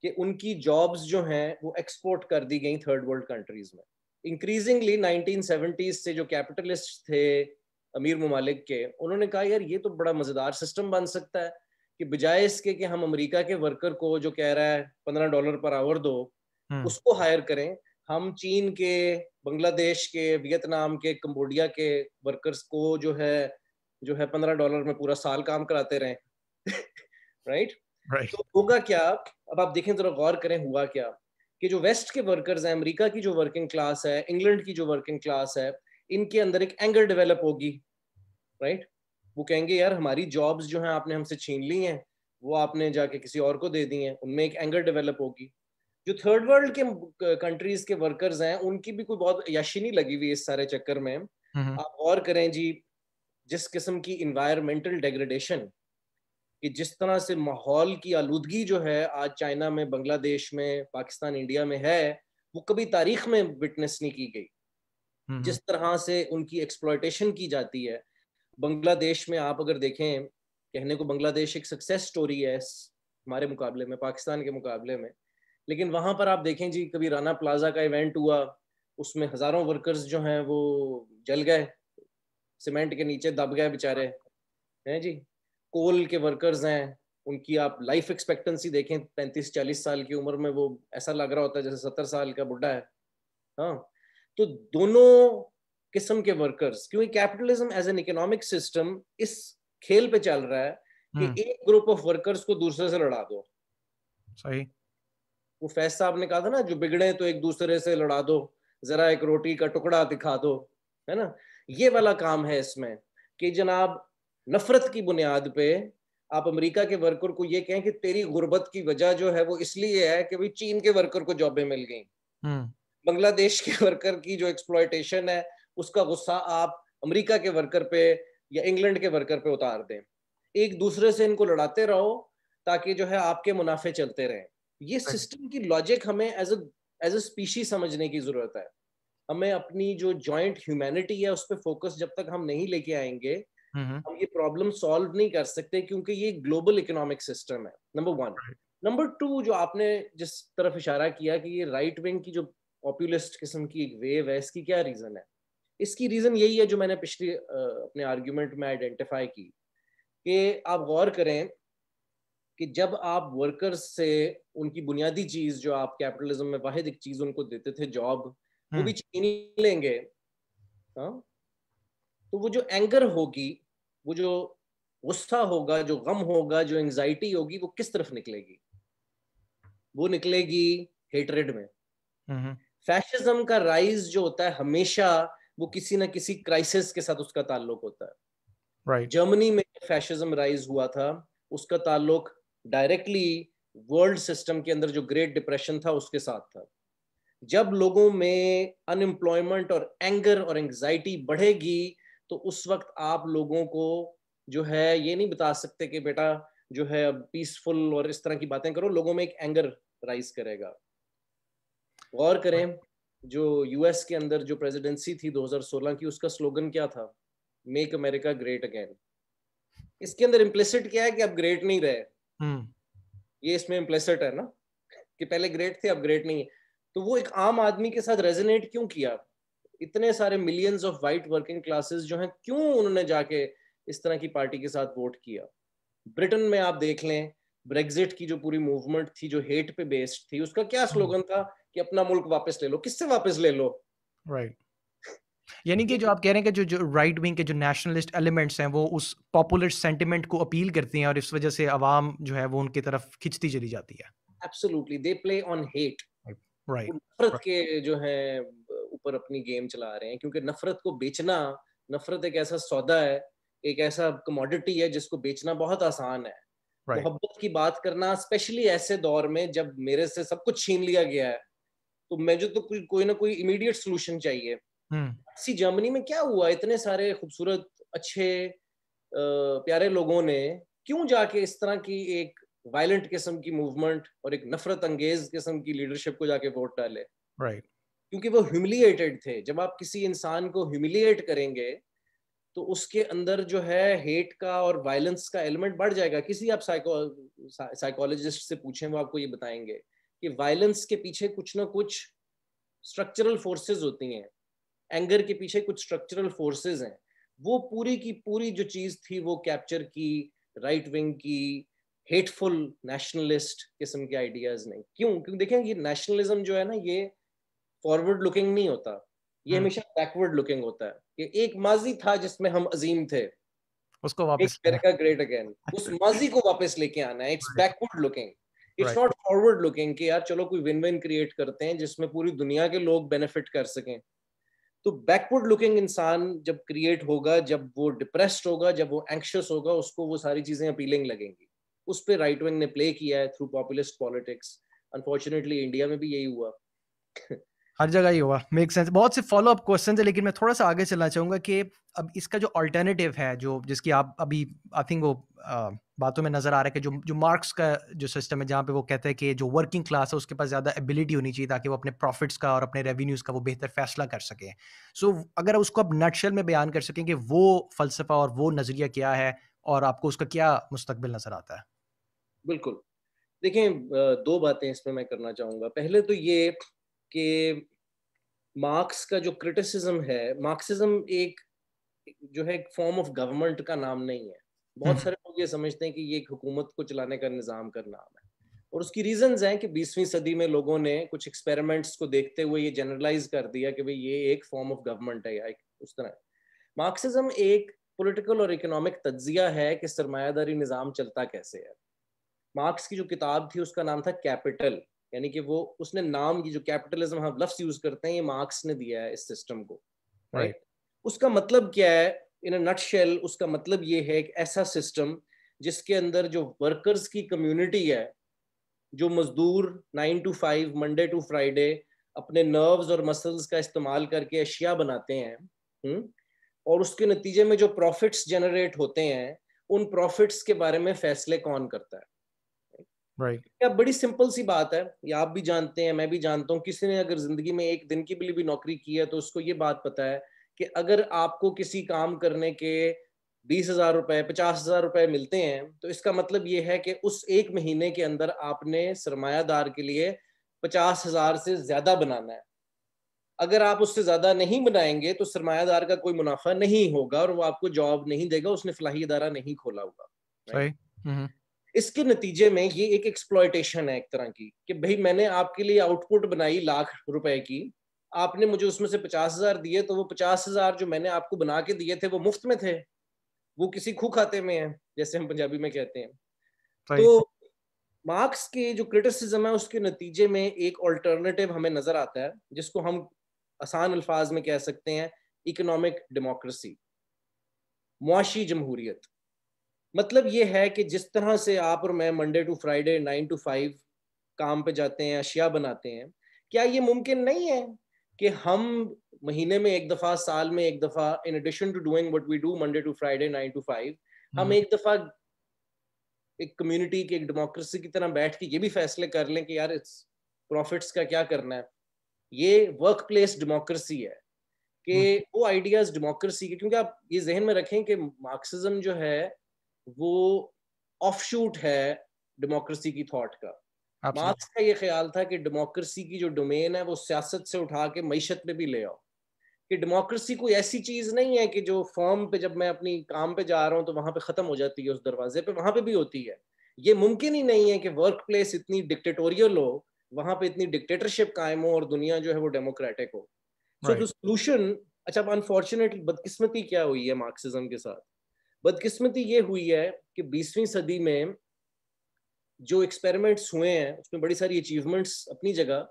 कि उनकी जॉब्स जो हैं वो एक्सपोर्ट कर दी गई थर्ड वर्ल्ड कंट्रीज में इंक्रीजिंगली नाइनटीन से जो कैपिटलिस्ट थे अमीर ममालिक के उन्होंने कहा यार ये तो बड़ा मज़ेदार सिस्टम बन सकता है कि बजाय इसके कि हम अमेरिका के वर्कर को जो कह रहा है पंद्रह डॉलर पर आवर दो हम्म। उसको हायर करें हम चीन के बांग्लादेश के वियतनाम के कंबोडिया के वर्कर्स को जो है जो है पंद्रह डॉलर में पूरा साल काम कराते रहें राइट right? right. तो होगा क्या अब आप देखें जरा गौर करें हुआ क्या कि जो वेस्ट के वर्कर्स हैं अमेरिका की जो वर्किंग क्लास है इंग्लैंड की जो वर्किंग क्लास है इनके अंदर एक एंगर डेवलप होगी राइट वो कहेंगे यार हमारी जॉब्स जो हैं आपने हमसे छीन ली हैं वो आपने जाके किसी और को दे दी हैं उनमें एक एंगर डेवलप होगी जो थर्ड वर्ल्ड के कंट्रीज के वर्कर्स हैं उनकी भी कोई बहुत नहीं लगी हुई इस सारे चक्कर में
हम्म। आप
और करें जी जिस किस्म की इन्वायरमेंटल डिग्रेडेशन कि जिस तरह से माहौल की आलूदगी जो है आज चाइना में बांग्लादेश में पाकिस्तान इंडिया में है वो कभी तारीख में विटनेस नहीं की गई जिस तरह से उनकी एक्सप्लोटेशन की जाती है बांग्लादेश में आप अगर देखें कहने को बांग्लादेश एक सक्सेस स्टोरी है हमारे मुकाबले में पाकिस्तान के मुकाबले में लेकिन वहां पर आप देखें जी कभी राना प्लाजा का इवेंट हुआ उसमें हजारों वर्कर्स जो हैं वो जल गए सीमेंट के नीचे दब गए बेचारे हैं जी कोल के वर्कर्स हैं उनकी आप लाइफ एक्सपेक्टेंसी देखें पैंतीस चालीस साल की उम्र में वो ऐसा लग रहा होता है जैसे सत्तर साल का बुढ़ा है हाँ तो दोनों किस्म के वर्कर्स क्योंकि capitalism as an economic system इस खेल पे चल रहा है कि हम्म। एक ग्रुप ऑफ वर्कर्स को दूसरे से लड़ा दो सही वो फैज साहब ने कहा था ना जो बिगड़े तो एक दूसरे से लड़ा दो जरा एक रोटी का टुकड़ा दिखा दो है ना ये वाला काम है इसमें कि जनाब नफरत की बुनियाद पे आप अमेरिका के वर्कर को ये कहें कि तेरी गुर्बत की वजह जो है वो इसलिए है कि भाई चीन के वर्कर को जॉबें मिल गई हम्म। बांग्लादेश के वर्कर की जो एक्सप्लॉयटेशन है उसका गुस्सा आप अमेरिका के वर्कर पे या इंग्लैंड के वर्कर पे उतार दें एक दूसरे से इनको लड़ाते रहो ताकि जो है आपके मुनाफे चलते रहें ये सिस्टम की लॉजिक हमें एज एज अ स्पीशी समझने की जरूरत है हमें अपनी जो जॉइंट ह्यूमैनिटी है उस पर फोकस जब तक हम नहीं लेके आएंगे हम हम्म। ये प्रॉब्लम सॉल्व नहीं कर सकते क्योंकि ये ग्लोबल इकोनॉमिक सिस्टम है नंबर वन नंबर टू जो आपने जिस तरफ इशारा किया कि ये राइट विंग की जो पॉपुलिस्ट किस्म की एक वेव है इसकी क्या रीजन है इसकी रीजन यही है जो मैंने पिछली अपने आर्ग्यूमेंट में आइडेंटिफाई की कि आप गौर करें कि जब आप वर्कर्स से उनकी बुनियादी चीज जो आप कैपिटलिज्म में वाहिद एक चीज उनको देते थे जॉब वो हम्म। भी छीन लेंगे हाँ तो वो जो एंगर होगी वो जो गुस्सा होगा जो गम होगा जो एंजाइटी होगी वो किस तरफ निकलेगी वो निकलेगी हेटरेड में फैशिज्म हम्म। का राइज जो होता है हमेशा वो किसी ना किसी क्राइसिस के साथ उसका ताल्लुक होता है right. जर्मनी में फैशिज्म राइज हुआ था उसका ताल्लुक डायरेक्टली वर्ल्ड सिस्टम के अंदर जो ग्रेट डिप्रेशन था उसके साथ था जब लोगों में अनएम्प्लॉयमेंट और एंगर और एंग्जाइटी बढ़ेगी तो उस वक्त आप लोगों को जो है ये नहीं बता सकते कि बेटा जो है पीसफुल और इस तरह की बातें करो लोगों में एक एंगर राइज करेगा गौर करें जो यूएस के अंदर जो प्रेसिडेंसी थी 2016 की उसका स्लोगन क्या था मेक अमेरिका ग्रेट अगेन इसके अंदर इम्प्लिसिट क्या है कि अब ग्रेट नहीं रहे
हम्म।
ये इसमें इम्प्लिसिट है ना कि पहले ग्रेट थे अब ग्रेट नहीं है तो वो एक आम आदमी के साथ रेजनेट क्यों किया इतने सारे millions of white working classes जो हैं क्यों उन्होंने जाके इस तरह की पार्टी के साथ वोट किया ब्रिटेन में आप देख लें ब्रेग्जिट की जो पूरी मूवमेंट थी जो हेट पे बेस्ड थी उसका क्या स्लोगन hmm. था कि अपना मुल्क वापस ले लो किससे वापस ले लो
राइट right. यानी कि जो आप कह रहे हैं कि जो जो राइट विंग के जो नेशनलिस्ट एलिमेंट्स हैं वो उस पॉपुलर सेंटिमेंट को अपील करती हैं और इस वजह से आवाम जो है वो उनकी तरफ खिंचती चली जाती है
absolutely they play on hate
right नफरत
के जो है ऊपर अपनी गेम चला रहे हैं क्योंकि नफरत को बेचना नफरत एक ऐसा सौदा है एक ऐसा कमोडिटी है जिसको बेचना बहुत आसान है right. मोहब्बत की बात करना स्पेशली ऐसे दौर में जब मेरे से सब कुछ छीन लिया गया है तो मैं जो तो कोई कोई ना कोई इमीडिएट सोल्यूशन चाहिए हम्म। सी hmm. जर्मनी में क्या हुआ इतने सारे खूबसूरत अच्छे प्यारे लोगों ने क्यों जाके इस तरह की एक वायलेंट किस्म की मूवमेंट और एक नफरत अंगेज किस्म की लीडरशिप को जाके वोट डाले
राइट right.
क्योंकि वो ह्यूमिलिएटेड थे जब आप किसी इंसान को ह्यूमिलिएट करेंगे तो उसके अंदर जो है हेट का और वायलेंस का एलिमेंट बढ़ जाएगा किसी आप साइको साइकोलॉजिस्ट से पूछें वो आपको ये बताएंगे कि वायलेंस के पीछे कुछ ना कुछ स्ट्रक्चरल फोर्सेस होती हैं एंगर के पीछे कुछ स्ट्रक्चरल फोर्सेस हैं वो पूरी की पूरी जो चीज़ थी वो कैप्चर की राइट विंग की हेटफुल नेशनलिस्ट किस्म के आइडियाज ने क्यों क्योंकि देखें ये नेशनलिज्म जो है ना ये फॉरवर्ड लुकिंग नहीं होता ये हम्म। हमेशा बैकवर्ड लुकिंग होता है कि एक माजी था जिसमें हम अजीम थे उसको वापस ग्रेट अगेन उस माजी को वापस लेके आना है it's backward looking it's not forward looking कि यार चलो कोई विन विन क्रिएट करते हैं जिसमें पूरी दुनिया के लोग बेनिफिट कर सकें तो बैकवर्ड लुकिंग इंसान जब क्रिएट होगा जब वो डिप्रेस्ड होगा जब वो एंक्शस होगा उसको वो सारी चीजें अपीलिंग लगेंगी उस पर राइट विंग ने प्ले किया है through populist politics unfortunately India में भी यही हुआ
हर जगह ही हुआ मेक सेंस बहुत से फॉलो अप क्वेश्चन है लेकिन मैं थोड़ा सा आगे चलना चाहूंगा कि अब इसका जो ऑल्टरनेटिव है जो जिसकी आप अभी आई थिंक वो आ, बातों में नज़र आ रहा है कि जो जो मार्क्स का जो सिस्टम है जहाँ पे वो कहते हैं कि जो वर्किंग क्लास है उसके पास ज़्यादा एबिलिटी होनी चाहिए ताकि वो अपने प्रॉफिट्स का और अपने रेवेन्यूज़ का वो बेहतर फैसला कर सके सो so, अगर उसको आप नटशल में बयान कर सकें कि वो फ़लसफ़ा और वो नज़रिया क्या है और आपको उसका क्या मुस्तबिल नज़र आता है
बिल्कुल देखिए दो बातें इसमें मैं करना चाहूंगा पहले तो ये कि मार्क्स का जो क्रिटिसिज्म है मार्क्सिज्म एक जो है एक फॉर्म ऑफ गवर्नमेंट का नाम नहीं है बहुत हम्म। सारे लोग ये समझते हैं कि ये एक हुकूमत को चलाने का निज़ाम का नाम है और उसकी रीजन है कि बीसवीं सदी में लोगों ने कुछ एक्सपेरिमेंट्स को देखते हुए ये जनरलाइज कर दिया कि भाई ये एक फॉर्म ऑफ गवर्नमेंट है या एक उस तरह मार्क्सिज्म एक पॉलिटिकल और इकोनॉमिक तजिया है कि सरमायादारी निज़ाम चलता कैसे है मार्क्स की जो किताब थी उसका नाम था कैपिटल यानी कि वो उसने नाम की जो कैपिटलिज्म हम लफ्स यूज करते हैं ये मार्क्स ने दिया है इस सिस्टम को राइट right. उसका मतलब क्या है इन नटशेल उसका मतलब ये है एक ऐसा सिस्टम जिसके अंदर जो वर्कर्स की कम्युनिटी है जो मजदूर nine to five Monday to Friday अपने नर्व्स और मसल्स का इस्तेमाल करके अशिया बनाते हैं हुँ? हम्म? और उसके नतीजे में जो प्रॉफिट्स जनरेट होते हैं उन प्रॉफिट्स के बारे में फैसले कौन करता है right. क्या बड़ी सिंपल सी बात है ये आप भी जानते हैं मैं भी जानता हूँ किसी ने अगर जिंदगी में एक दिन की लिए भी नौकरी की है तो उसको ये बात पता है कि अगर आपको किसी काम करने के बीस हजार रुपए पचास हजार रुपए मिलते हैं तो इसका मतलब ये है कि उस एक महीने के अंदर आपने सरमायादार के लिए पचास हजार से ज्यादा बनाना है अगर आप उससे ज्यादा नहीं बनाएंगे तो सरमायादार का कोई मुनाफा नहीं होगा और वो आपको जॉब नहीं देगा उसने फलाही अदारा नहीं खोला होगा
right? हम्म।
इसके नतीजे में ये एक एक्सप्लॉयटेशन है एक तरह की कि भाई मैंने आपके लिए आउटपुट बनाई लाख रुपए की आपने मुझे उसमें से पचास हजार दिए तो वो पचास हजार जो मैंने आपको बना के दिए थे वो मुफ्त में थे वो किसी खू खाते में है जैसे हम पंजाबी में कहते हैं तो मार्क्स के जो क्रिटिसिज्म है उसके नतीजे में एक ऑल्टरनेटिव हमें नजर आता है जिसको हम आसान अल्फाज में कह सकते हैं इकोनॉमिक डेमोक्रेसी मुआशी जमहूरियत मतलब ये है कि जिस तरह से आप और मैं Monday to Friday nine to five काम पे जाते हैं अशिया बनाते हैं क्या ये मुमकिन नहीं है कि हम महीने में एक दफ़ा साल में एक दफ़ा in addition to doing what we do Monday to Friday nine to five हम हम्म। एक दफ़ा एक कम्युनिटी की एक डेमोक्रेसी की तरह बैठ के ये भी फैसले कर लें कि यार प्रॉफिट प्रॉफिट्स का क्या करना है ये वर्क प्लेस डेमोक्रेसी है कि हम्म। वो आइडियाज डेमोक्रेसी के क्योंकि आप ये जहन में रखें कि मार्क्सिज्म जो है वो ऑफशूट है डेमोक्रेसी की थॉट का मार्क्स का ये ख्याल था कि डेमोक्रेसी की जो डोमेन है वो सियासत से उठा के मीशत में भी ले आओ कि डेमोक्रेसी कोई ऐसी चीज नहीं है कि जो फॉर्म पे जब मैं अपनी काम पे जा रहा हूँ तो वहां पे खत्म हो जाती है उस दरवाजे पे वहां पे भी होती है ये मुमकिन ही नहीं है कि वर्क प्लेस इतनी डिक्टेटोरियल हो वहां पे इतनी डिक्टेटरशिप कायम हो और दुनिया जो है वो डेमोक्रेटिक हो सो सोल्यूशन अच्छा अनफॉर्चुनेटली बदकिस्मती क्या हुई है मार्क्सिज्म के साथ बदकिस्मती ये हुई है कि बीसवीं सदी में जो एक्सपेरिमेंट्स हुए हैं उसमें बड़ी सारी अचीवमेंट्स अपनी जगह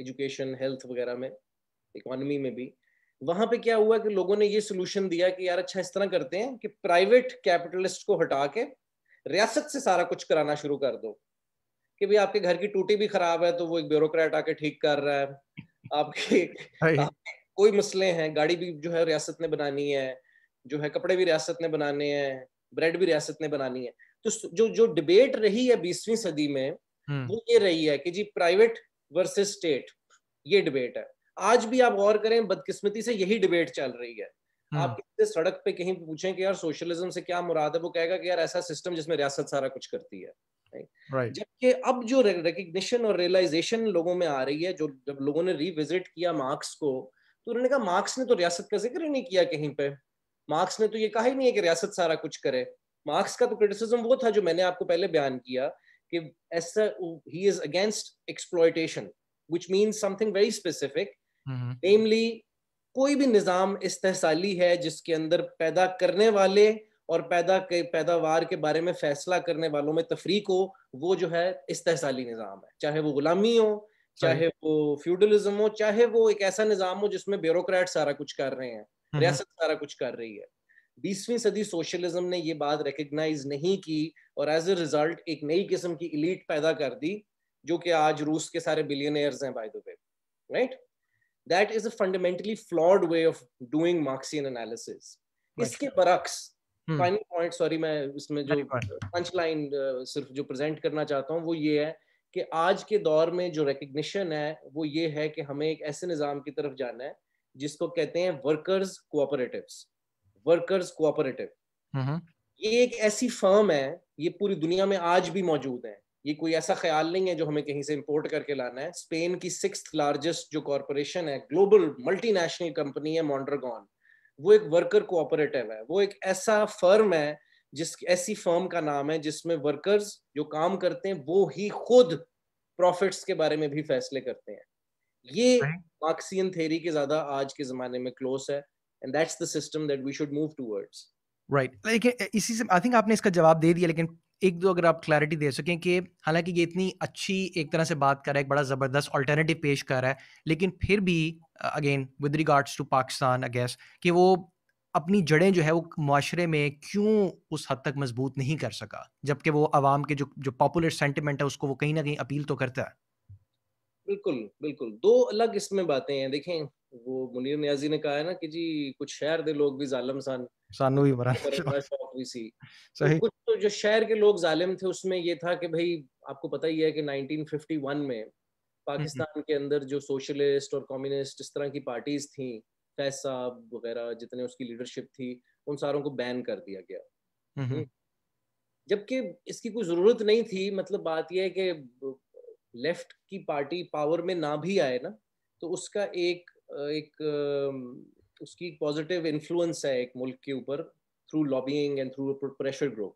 एजुकेशन हेल्थ वगैरह में इकोनॉमी में भी वहां पे क्या हुआ कि लोगों ने ये सोल्यूशन दिया कि यार अच्छा इस तरह करते हैं कि प्राइवेट कैपिटलिस्ट को हटा के रियासत से सारा कुछ कराना शुरू कर दो कि भाई आपके घर की टूटी भी खराब है तो वो एक ब्यूरोक्रेट आके ठीक कर रहा है आपके, आपके कोई मसले हैं गाड़ी भी जो है रियासत ने बनानी है जो है कपड़े भी रियासत ने बनाने हैं ब्रेड भी रियासत ने बनानी है तो जो जो डिबेट रही है बीसवीं सदी में हम्म। वो ये रही है कि जी प्राइवेट वर्सेस स्टेट ये डिबेट है आज भी आप गौर करें बदकिस्मती से यही डिबेट चल रही है हम्म। आप किसी सड़क पे कहीं पूछें कि यार सोशलिज्म से क्या मुराद है वो कहेगा कि यार ऐसा सिस्टम जिसमें रियासत सारा कुछ करती है right. जबकि अब जो रिकग्निशन और रियलाइजेशन लोगों में आ रही है जो जब लोगों ने रिविजिट किया मार्क्स को तो उन्होंने कहा मार्क्स ने तो रियासत का जिक्र ही नहीं किया कहीं पे मार्क्स ने तो ये कहा ही नहीं है कि रियासत सारा कुछ करे मार्क्स का तो क्रिटिसिज्म वो था जो मैंने आपको पहले बयान किया कि ऐसा ही is against exploitation which means something very specific namely कोई भी निज़ाम इस्तेसाली है जिसके अंदर पैदा करने वाले और पैदा के पैदावार के बारे में फैसला करने वालों में तफरीक हो वो जो है इस्तेसाली निज़ाम है चाहे वो गुलामी हो चाहे वो फ्यूडलिज्म हो चाहे वो एक ऐसा निज़ाम हो जिसमें ब्यूरोक्रेट सारा कुछ कर रहे हैं रियासत सारा कुछ कर रही है बीसवीं सदी सोशलिज्म ने ये बात रिकग्नाइज नहीं की और एज ए रिजल्ट एक नई किस्म की इलीट पैदा कर दी जो कि आज रूस के सारे बिलियनियर्स हैं by the way right that is a fundamentally flawed way of doing Marxian analysis इसके बरक्स फाइनल पॉइंट सॉरी मैं इसमें जो पंच लाइन सिर्फ जो प्रेजेंट करना चाहता हूँ वो ये है कि आज के दौर में जो रिकग्निशन है वो ये है कि हमें एक ऐसे निज़ाम की तरफ जाना है जिसको कहते हैं वर्कर्स कोऑपरेटिव वर्कर्स कोऑपरेटिव ये एक ऐसी फर्म है ये पूरी दुनिया में आज भी मौजूद है ये कोई ऐसा ख्याल नहीं है जो हमें कहीं से इंपोर्ट करके लाना है स्पेन की सिक्स लार्जेस्ट जो कॉरपोरेशन है ग्लोबल मल्टीनेशनल कंपनी है मॉन्ड्रगॉन वो एक वर्कर कोऑपरेटिव है वो एक ऐसा फर्म है जिस ऐसी फर्म का नाम है जिसमें वर्कर्स जो काम करते हैं वो ही खुद प्रॉफिट्स के बारे में भी फैसले करते हैं ये मार्क्सियन थ्योरी के ज्यादा आज के जमाने में क्लोज है and that's the system that we should move towards
right लेकिन इसी से आई थिंक आपने इसका जवाब दे दिया लेकिन एक दो अगर आप क्लैरिटी दे सकें कि हालांकि ये इतनी अच्छी एक तरह से बात कर रहा है एक बड़ा ज़बरदस्त ऑल्टरनेटिव पेश कर रहा है लेकिन फिर भी again with regards to Pakistan I guess कि वो अपनी जड़ें जो है वो माशरे में क्यों उस हद तक मजबूत नहीं कर सका जबकि वो आवाम के जो जो पॉपुलर सेंटिमेंट है उसको वो कहीं ना कहीं अपील तो करता है
बिल्कुल बिल्कुल दो अलग इसमें बातें हैं देखें वो मुनीर नियाजी ने कहा है ना कि जी कुछ शहर के लोग भी जालिम सन सानू भी मरा भी सी तो सही कुछ तो जो शहर के लोग जालिम थे उसमें ये था कि भाई आपको पता ही है कि 1951 में हम्म, हम्म। पाकिस्तान के अंदर जो सोशलिस्ट और कम्युनिस्ट इस तरह की पार्टीज थी फैज साहब वगैरह जितने उसकी लीडरशिप थी उन सारों को बैन कर दिया गया हम्म, जबकि इसकी कोई जरूरत नहीं थी मतलब बात यह है कि लेफ्ट की पार्टी पावर में ना भी आए ना तो उसका एक एक उसकी पॉजिटिव इन्फ्लुएंस है एक मुल्क के ऊपर through lobbying and through pressure group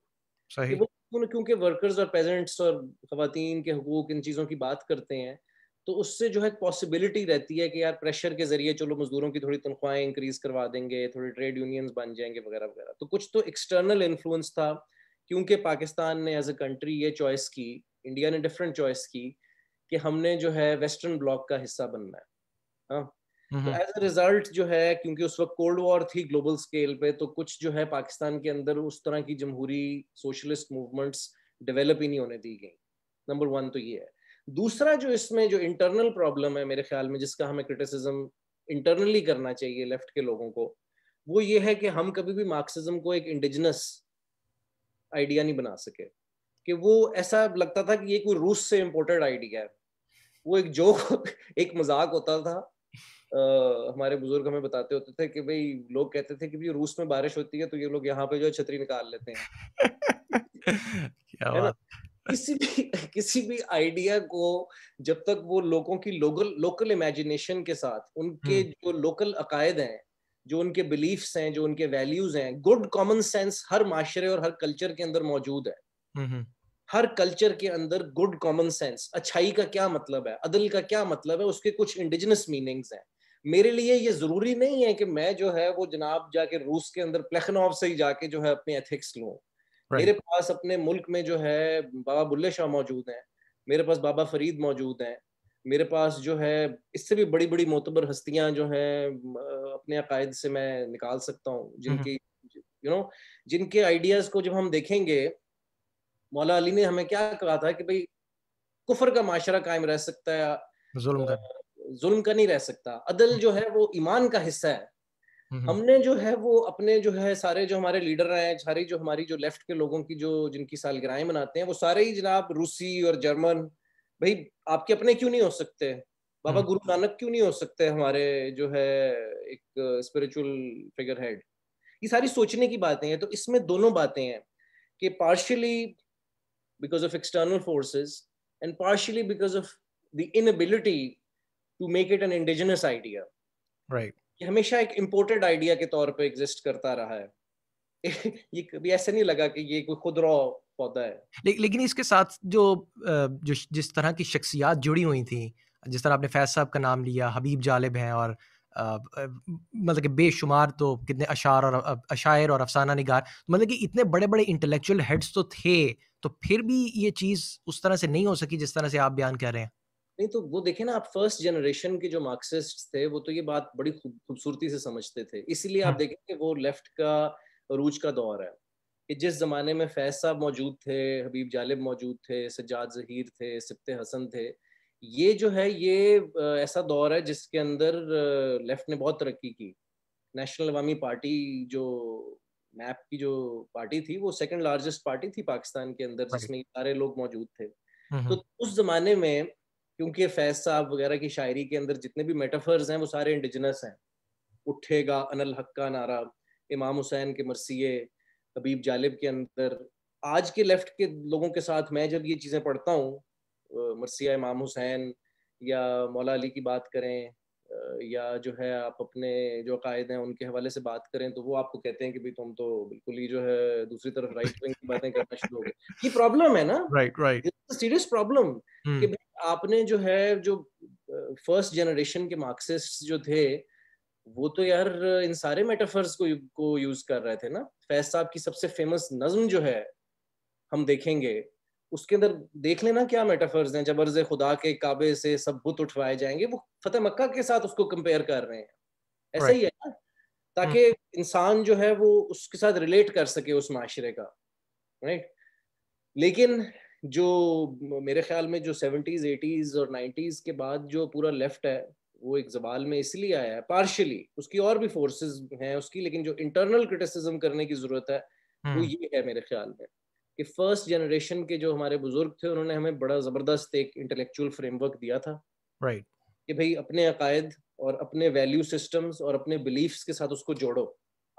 सही तो वो क्योंकि वर्कर्स और पेजेंट्स और खातन के हकूक इन चीज़ों की बात करते हैं तो उससे जो है पॉसिबिलिटी रहती है कि यार प्रेशर के जरिए चलो मजदूरों की थोड़ी तनख्वाहें इंक्रीज करवा देंगे थोड़े ट्रेड यूनियंस बन जाएंगे वगैरह वगैरह तो कुछ तो एक्सटर्नल इन्फ्लुएंस था क्योंकि पाकिस्तान ने एज अ कंट्री ये चॉइस की इंडिया ने डिफरेंट चॉइस की कि हमने जो है वेस्टर्न ब्लॉक का हिस्सा बनना है हाँ एज अ रिजल्ट जो है क्योंकि उस वक्त कोल्ड वॉर थी ग्लोबल स्केल पे तो कुछ जो है पाकिस्तान के अंदर उस तरह की जमहूरी सोशलिस्ट मूवमेंट्स डेवलप ही नहीं होने दी गई नंबर वन तो ये है दूसरा जो इसमें जो इंटरनल प्रॉब्लम है मेरे ख्याल में जिसका हमें क्रिटिसिज्म इंटरनली करना चाहिए लेफ्ट के लोगों को वो ये है कि हम कभी भी मार्क्सिज्म को एक इंडिजिनस आइडिया नहीं बना सके कि वो ऐसा लगता था कि ये कोई रूस से इम्पोर्टेड आइडिया है वो एक जोक एक मजाक होता था आ, हमारे बुजुर्ग हमें बताते होते थे कि भाई लोग कहते थे कि रूस में बारिश होती है तो ये लोग यहाँ पे जो है छतरी निकाल लेते हैं है किसी भी किसी भी आइडिया को जब तक वो लोगों की लोकल लोकल इमेजिनेशन के साथ उनके हम्म। जो लोकल अकायद हैं जो उनके बिलीफ्स हैं जो उनके वैल्यूज हैं गुड कॉमन सेंस हर माशरे और हर कल्चर के अंदर मौजूद है हम्म, हम्म। हर कल्चर के अंदर गुड कॉमन सेंस अच्छाई का क्या मतलब है अदल का क्या मतलब है उसके कुछ इंडिजिनस मीनिंग्स हैं मेरे लिए ये जरूरी नहीं है कि मैं जो है वो जनाब जाके रूस के अंदर प्लेखनोव से ही जाके जो है अपने एथिक्स लूँ right. मेरे पास अपने मुल्क में जो है बाबा बुल्ले शाह मौजूद हैं मेरे पास बाबा फरीद मौजूद हैं मेरे पास जो है इससे भी बड़ी बड़ी मोतबर हस्तियां जो हैं अपने अकायद से मैं निकाल सकता हूँ हम्म। जिनकी यू नो जिनके आइडियाज को जब हम देखेंगे मौला अली ने हमें क्या कहा था कि भाई कुफर का माशरा कायम रह सकता है जुल्म का जुल्म का नहीं रह सकता अदल जो है वो ईमान का हिस्सा है हम्म, हम्म। हमने जो है वो अपने जो है सारे जो हमारे लीडर हैं सारे जो हमारी जो लेफ्ट के लोगों की जो जिनकी सालगिरह मनाते हैं वो सारे ही जनाब रूसी और जर्मन भाई आपके अपने क्यों नहीं हो सकते बाबा हम्म। गुरु नानक क्यों नहीं हो सकते हमारे जो है एक स्पिरिचुअल फिगर हेड ये सारी सोचने की बातें हैं तो इसमें दोनों बातें हैं कि partially because of external forces and partially because of the inability to make it an indigenous idea right हमेशा एक इम्पोर्टेड आइडिया के तौर पे एग्जिस्ट करता रहा है ये कभी ऐसा नहीं लगा कि ये कोई खुद रॉ पौधा है
ले, लेकिन इसके साथ जो जो जिस तरह की शख्सियात जुड़ी हुई थी जिस तरह आपने फैज साहब का नाम लिया हबीब जालिब हैं और मतलब कि बेशुमार तो कितने अशार और अशायर और अफसाना निगार तो मतलब कि इतने बड़े बड़े इंटेलेक्चुअल हेड्स तो थे तो फिर भी ये चीज़ उस तरह से नहीं हो सकी जिस तरह से आप बयान कर रहे हैं
नहीं तो वो देखे ना आप फर्स्ट जनरेशन के जो मार्क्सिस्ट थे वो तो ये बात बड़ी खूबसूरती से समझते थे इसीलिए आप हाँ। देखेंगे वो लेफ्ट का रूज का दौर है कि जिस जमाने में फैज साहब मौजूद थे हबीब जालिब मौजूद थे सज्जाद जहीर थे सिप्ते हसन थे ये जो है ये ऐसा दौर है जिसके अंदर लेफ्ट ने बहुत तरक्की की नेशनल अवामी पार्टी जो मैप की जो पार्टी थी वो सेकंड लार्जेस्ट पार्टी थी पाकिस्तान के अंदर जिसमें सारे लोग मौजूद थे हम्म, हम्म। तो उस जमाने में क्योंकि फैज साहब वगैरह की शायरी के अंदर जितने भी मेटाफर्स हैं वो सारे इंडिजिनस हैं उठेगा अनल हक का नारा इमाम हुसैन के मरसिए हबीब जालिब के अंदर आज के लेफ्ट के लोगों के साथ मैं जब ये चीज़ें पढ़ता हूँ मरसिया इमाम हुसैन या मौला अली की बात करें या जो है आप अपने जो कायद हैं उनके हवाले से बात करें तो वो आपको कहते हैं कि भाई तुम तो बिल्कुल ही जो है दूसरी तरफ राइट विंग की बातें करना शुरू हो गए ये प्रॉब्लम है ना राइट राइट सीरियस प्रॉब्लम कि आपने जो है जो फर्स्ट जनरेशन के मार्क्सिस्ट जो थे वो तो यार इन सारे मेटाफर्स को को यूज कर रहे थे ना फैज साहब की सबसे फेमस नज्म जो है हम देखेंगे उसके अंदर देख लेना क्या मेटाफर्स हैं जब अर्ज खुदा के काबे से सब बुत उठवाए जाएंगे वो फतेह मक्का के साथ उसको कंपेयर कर रहे हैं ऐसा right. ही है ना ताकि हम्म। इंसान जो है वो उसके साथ रिलेट कर सके उस माशरे का राइट right? लेकिन जो मेरे ख्याल में जो सेवेंटीज एटीज और नाइन्टीज के बाद जो पूरा लेफ्ट है वो एक जबाल में इसलिए आया है पार्शली उसकी और भी फोर्सेस हैं उसकी लेकिन जो इंटरनल क्रिटिसिज्म करने की जरूरत है वो हम्म। ये है मेरे ख्याल में कि फर्स्ट जनरेशन के जो हमारे बुजुर्ग थे उन्होंने हमें बड़ा जबरदस्त एक इंटेलेक्चुअल फ्रेमवर्क दिया था राइट right. कि भाई अपने अकायद और अपने वैल्यू सिस्टम्स और अपने बिलीफ्स के साथ उसको जोड़ो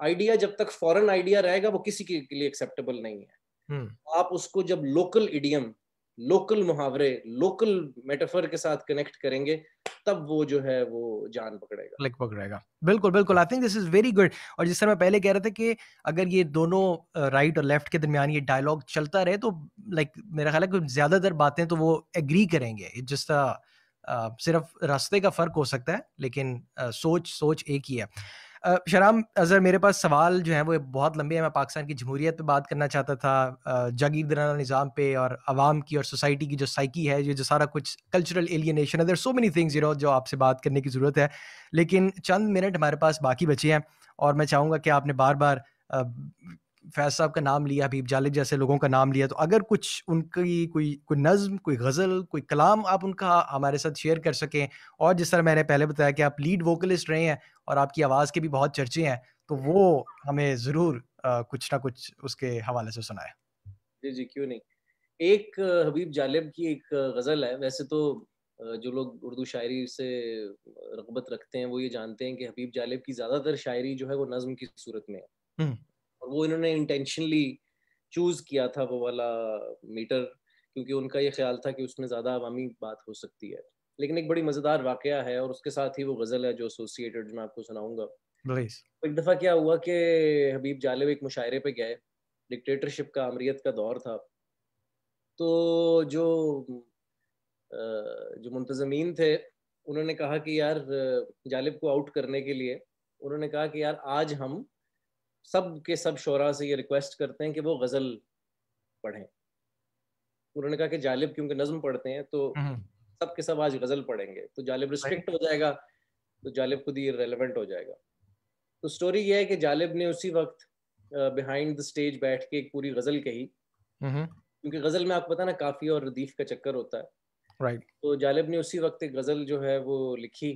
आइडिया जब तक फॉरेन आइडिया रहेगा वो किसी के लिए एक्सेप्टेबल नहीं है hmm. आप उसको जब लोकल इडियम लोकल मुहावरे लोकल मेटाफर के साथ कनेक्ट करेंगे तब वो जो है वो जान पकड़ेगा
लाइक पकड़ेगा बिल्कुल बिल्कुल I think this is very good और जिस तरह मैं पहले कह रहा था कि अगर ये दोनों राइट और लेफ्ट के दरमियान ये डायलॉग चलता रहे तो लाइक like, मेरा ख्याल है कि ज्यादातर बातें तो वो एग्री करेंगे जिस तरह सिर्फ रास्ते का फर्क हो सकता है लेकिन सोच सोच एक ही है शराम अजहर मेरे पास सवाल जो है वो बहुत लंबे हैं मैं पाकिस्तान की जमहूरियत पे बात करना चाहता था जागीरदाराना निज़ाम पे और आवाम की और सोसाइटी की जो साइकी है ये जो सारा कुछ कल्चरल एलियनेशन है there so many things you know जो आपसे बात करने की ज़रूरत है लेकिन चंद मिनट हमारे पास बाकी बचे हैं और मैं चाहूँगा कि आपने बार बार फैज साहब का नाम लिया हबीब जालिद जैसे लोगों का नाम लिया तो अगर कुछ उनकी कोई कोई नज़म कोई गज़ल कोई कलाम आप उनका हमारे साथ शेयर कर सकें और जिस तरह मैंने पहले बताया कि आप लीड वोकलिस्ट रहे हैं और आपकी आवाज़ के भी बहुत चर्चे हैं तो वो हमें ज़रूर कुछ ना कुछ उसके हवाले से सुनाए
जी जी क्यों नहीं एक हबीब जालिब की एक गज़ल है वैसे तो जो लोग उर्दू शायरी से रगबत रखते हैं वो ये जानते हैं कि हबीब जालिब की ज़्यादातर शायरी जो है वो नज़म की सूरत में है वो इन्होंने इंटेंशनली चूज किया था वो वाला मीटर क्योंकि उनका ये ख्याल था कि उसमें ज़्यादा अवामी बात हो सकती है लेकिन एक बड़ी मज़ेदार वाक़ है और उसके साथ ही वो गज़ल है जो एसोसिएटेड मैं आपको सुनाऊंगा तो एक दफ़ा क्या हुआ कि हबीब जालेब एक मुशायरे पे गए डिक्टेटरशिप का अमरीत का दौर था तो जो जो मुंतजमीन थे उन्होंने कहा कि यार जालिब को आउट करने के लिए उन्होंने कहा कि यार आज हम सब के सब शोरा से ये रिक्वेस्ट करते हैं कि वो गज़ल पढ़ें उन्होंने कहा कि जालिब क्योंकि नज्म पढ़ते हैं तो हम्म। सब के सब आज गज़ल पढ़ेंगे तो जालिब रिस्ट्रिक्ट हो जाएगा तो जालिब खुद ही रेलिवेंट हो जाएगा तो स्टोरी ये है कि जालिब ने उसी वक्त बिहाइंड द स्टेज बैठ के एक पूरी गज़ल कही हम्म। क्योंकि गज़ल में आपको पता ना काफ़ी और रदीफ का चक्कर होता है राइट right. तो जालिब ने उसी वक्त एक गज़ल जो है वो लिखी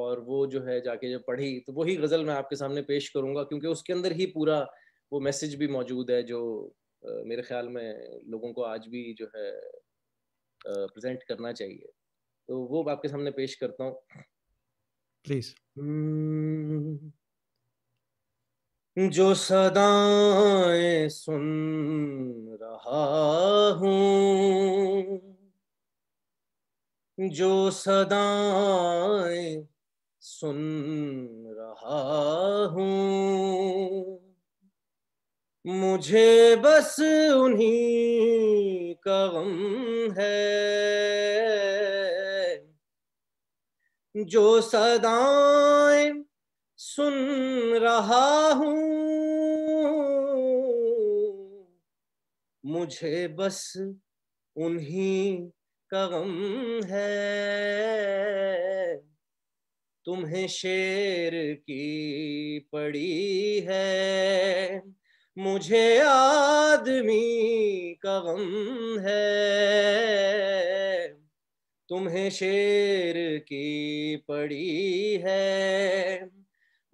और वो जो है जाके जब पढ़ी तो वही गज़ल मैं आपके सामने पेश करूँगा क्योंकि उसके अंदर ही पूरा वो मैसेज भी मौजूद है जो मेरे ख्याल में लोगों को आज भी जो है प्रेजेंट करना चाहिए तो वो आपके सामने पेश करता हूँ प्लीज हम्म, जो सदाए सुन रहा हूँ जो सदाए सुन रहा हूँ मुझे बस उन्हीं का गम है जो सदाए सुन रहा हूँ मुझे बस उन्हीं का गम है तुम्हें शेर की पड़ी है मुझे आदमी का गम है तुम्हें शेर की पड़ी है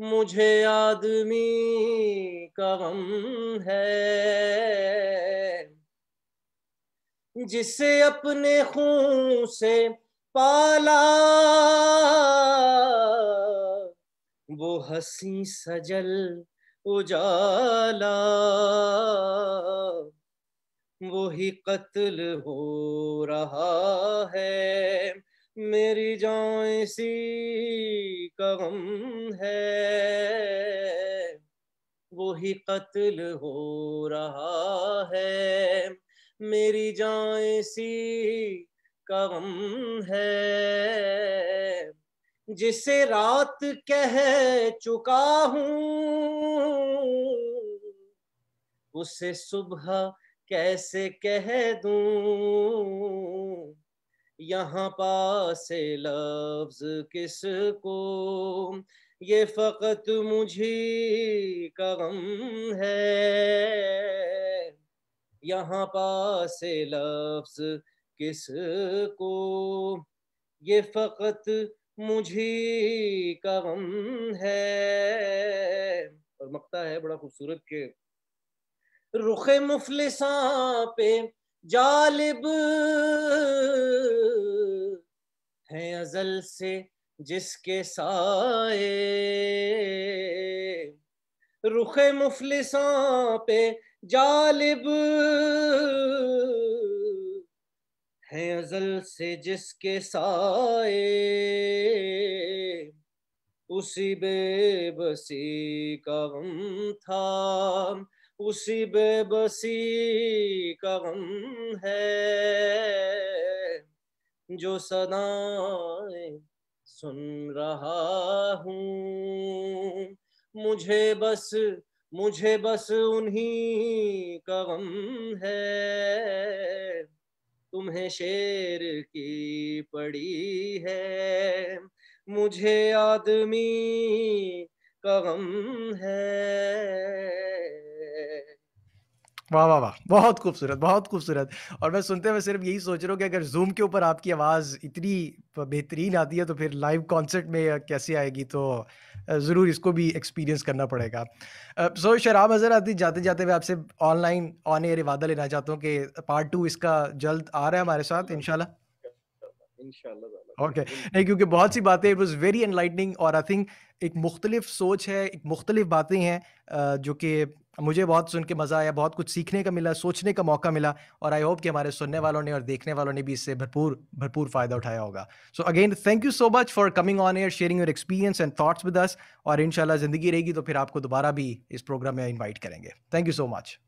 मुझे आदमी का गम है जिसे अपने खून से पाला वो हसी सजल उजाला वो ही कत्ल हो रहा है मेरी जान सी का गम है ही कत्ल हो रहा है मेरी जान सी कम है जिसे रात कह चुका हूं उसे सुबह कैसे कह दूं यहाँ पास लफ्ज किस को ये फकत मुझे कम है यहाँ पास लफ्ज किस को ये फकत मुझे का गम है और मकता है बड़ा खूबसूरत के रुख मुफलिसा पे जालिब है अजल से जिसके साए रुख मुफलिसा पे जालिब है अजल से जिसके साए उसी बेबसी का गम था उसी बेबसी का गम है जो सदाए सुन रहा हूँ मुझे बस मुझे बस उन्हीं का गम है तुम्हें शेर की पड़ी है मुझे आदमी कम है
वाह वाह वाह बहुत खूबसूरत बहुत खूबसूरत और मैं सुनते हुए सिर्फ यही सोच रहा हूँ कि अगर जूम के ऊपर आपकी आवाज़ इतनी बेहतरीन आती है तो फिर लाइव कॉन्सर्ट में कैसे आएगी तो ज़रूर इसको भी एक्सपीरियंस करना पड़ेगा सो so, शराब हज़र आती जाते जाते मैं आपसे ऑनलाइन ऑन एयर वादा लेना चाहता हूँ कि पार्ट टू इसका जल्द आ रहा है हमारे साथ हाँ।
इनशाला
ओके नहीं क्योंकि बहुत सी बातें इट वॉज़ वेरी एनलाइटनिंग और आई थिंक एक मुख्तलिफ सोच है एक मुख्तलिफ बातें हैं जो कि मुझे बहुत सुन के मज़ा आया बहुत कुछ सीखने का मिला सोचने का मौका मिला और आई होप कि हमारे सुनने वालों ने और देखने वालों ने भी इससे भरपूर भरपूर फ़ायदा उठाया होगा so again thank you so much for coming on air sharing your experience and thoughts with us और इन ज़िंदगी रहेगी तो फिर आपको दोबारा भी इस प्रोग्राम में इन्वाइट करेंगे थैंक यू सो मच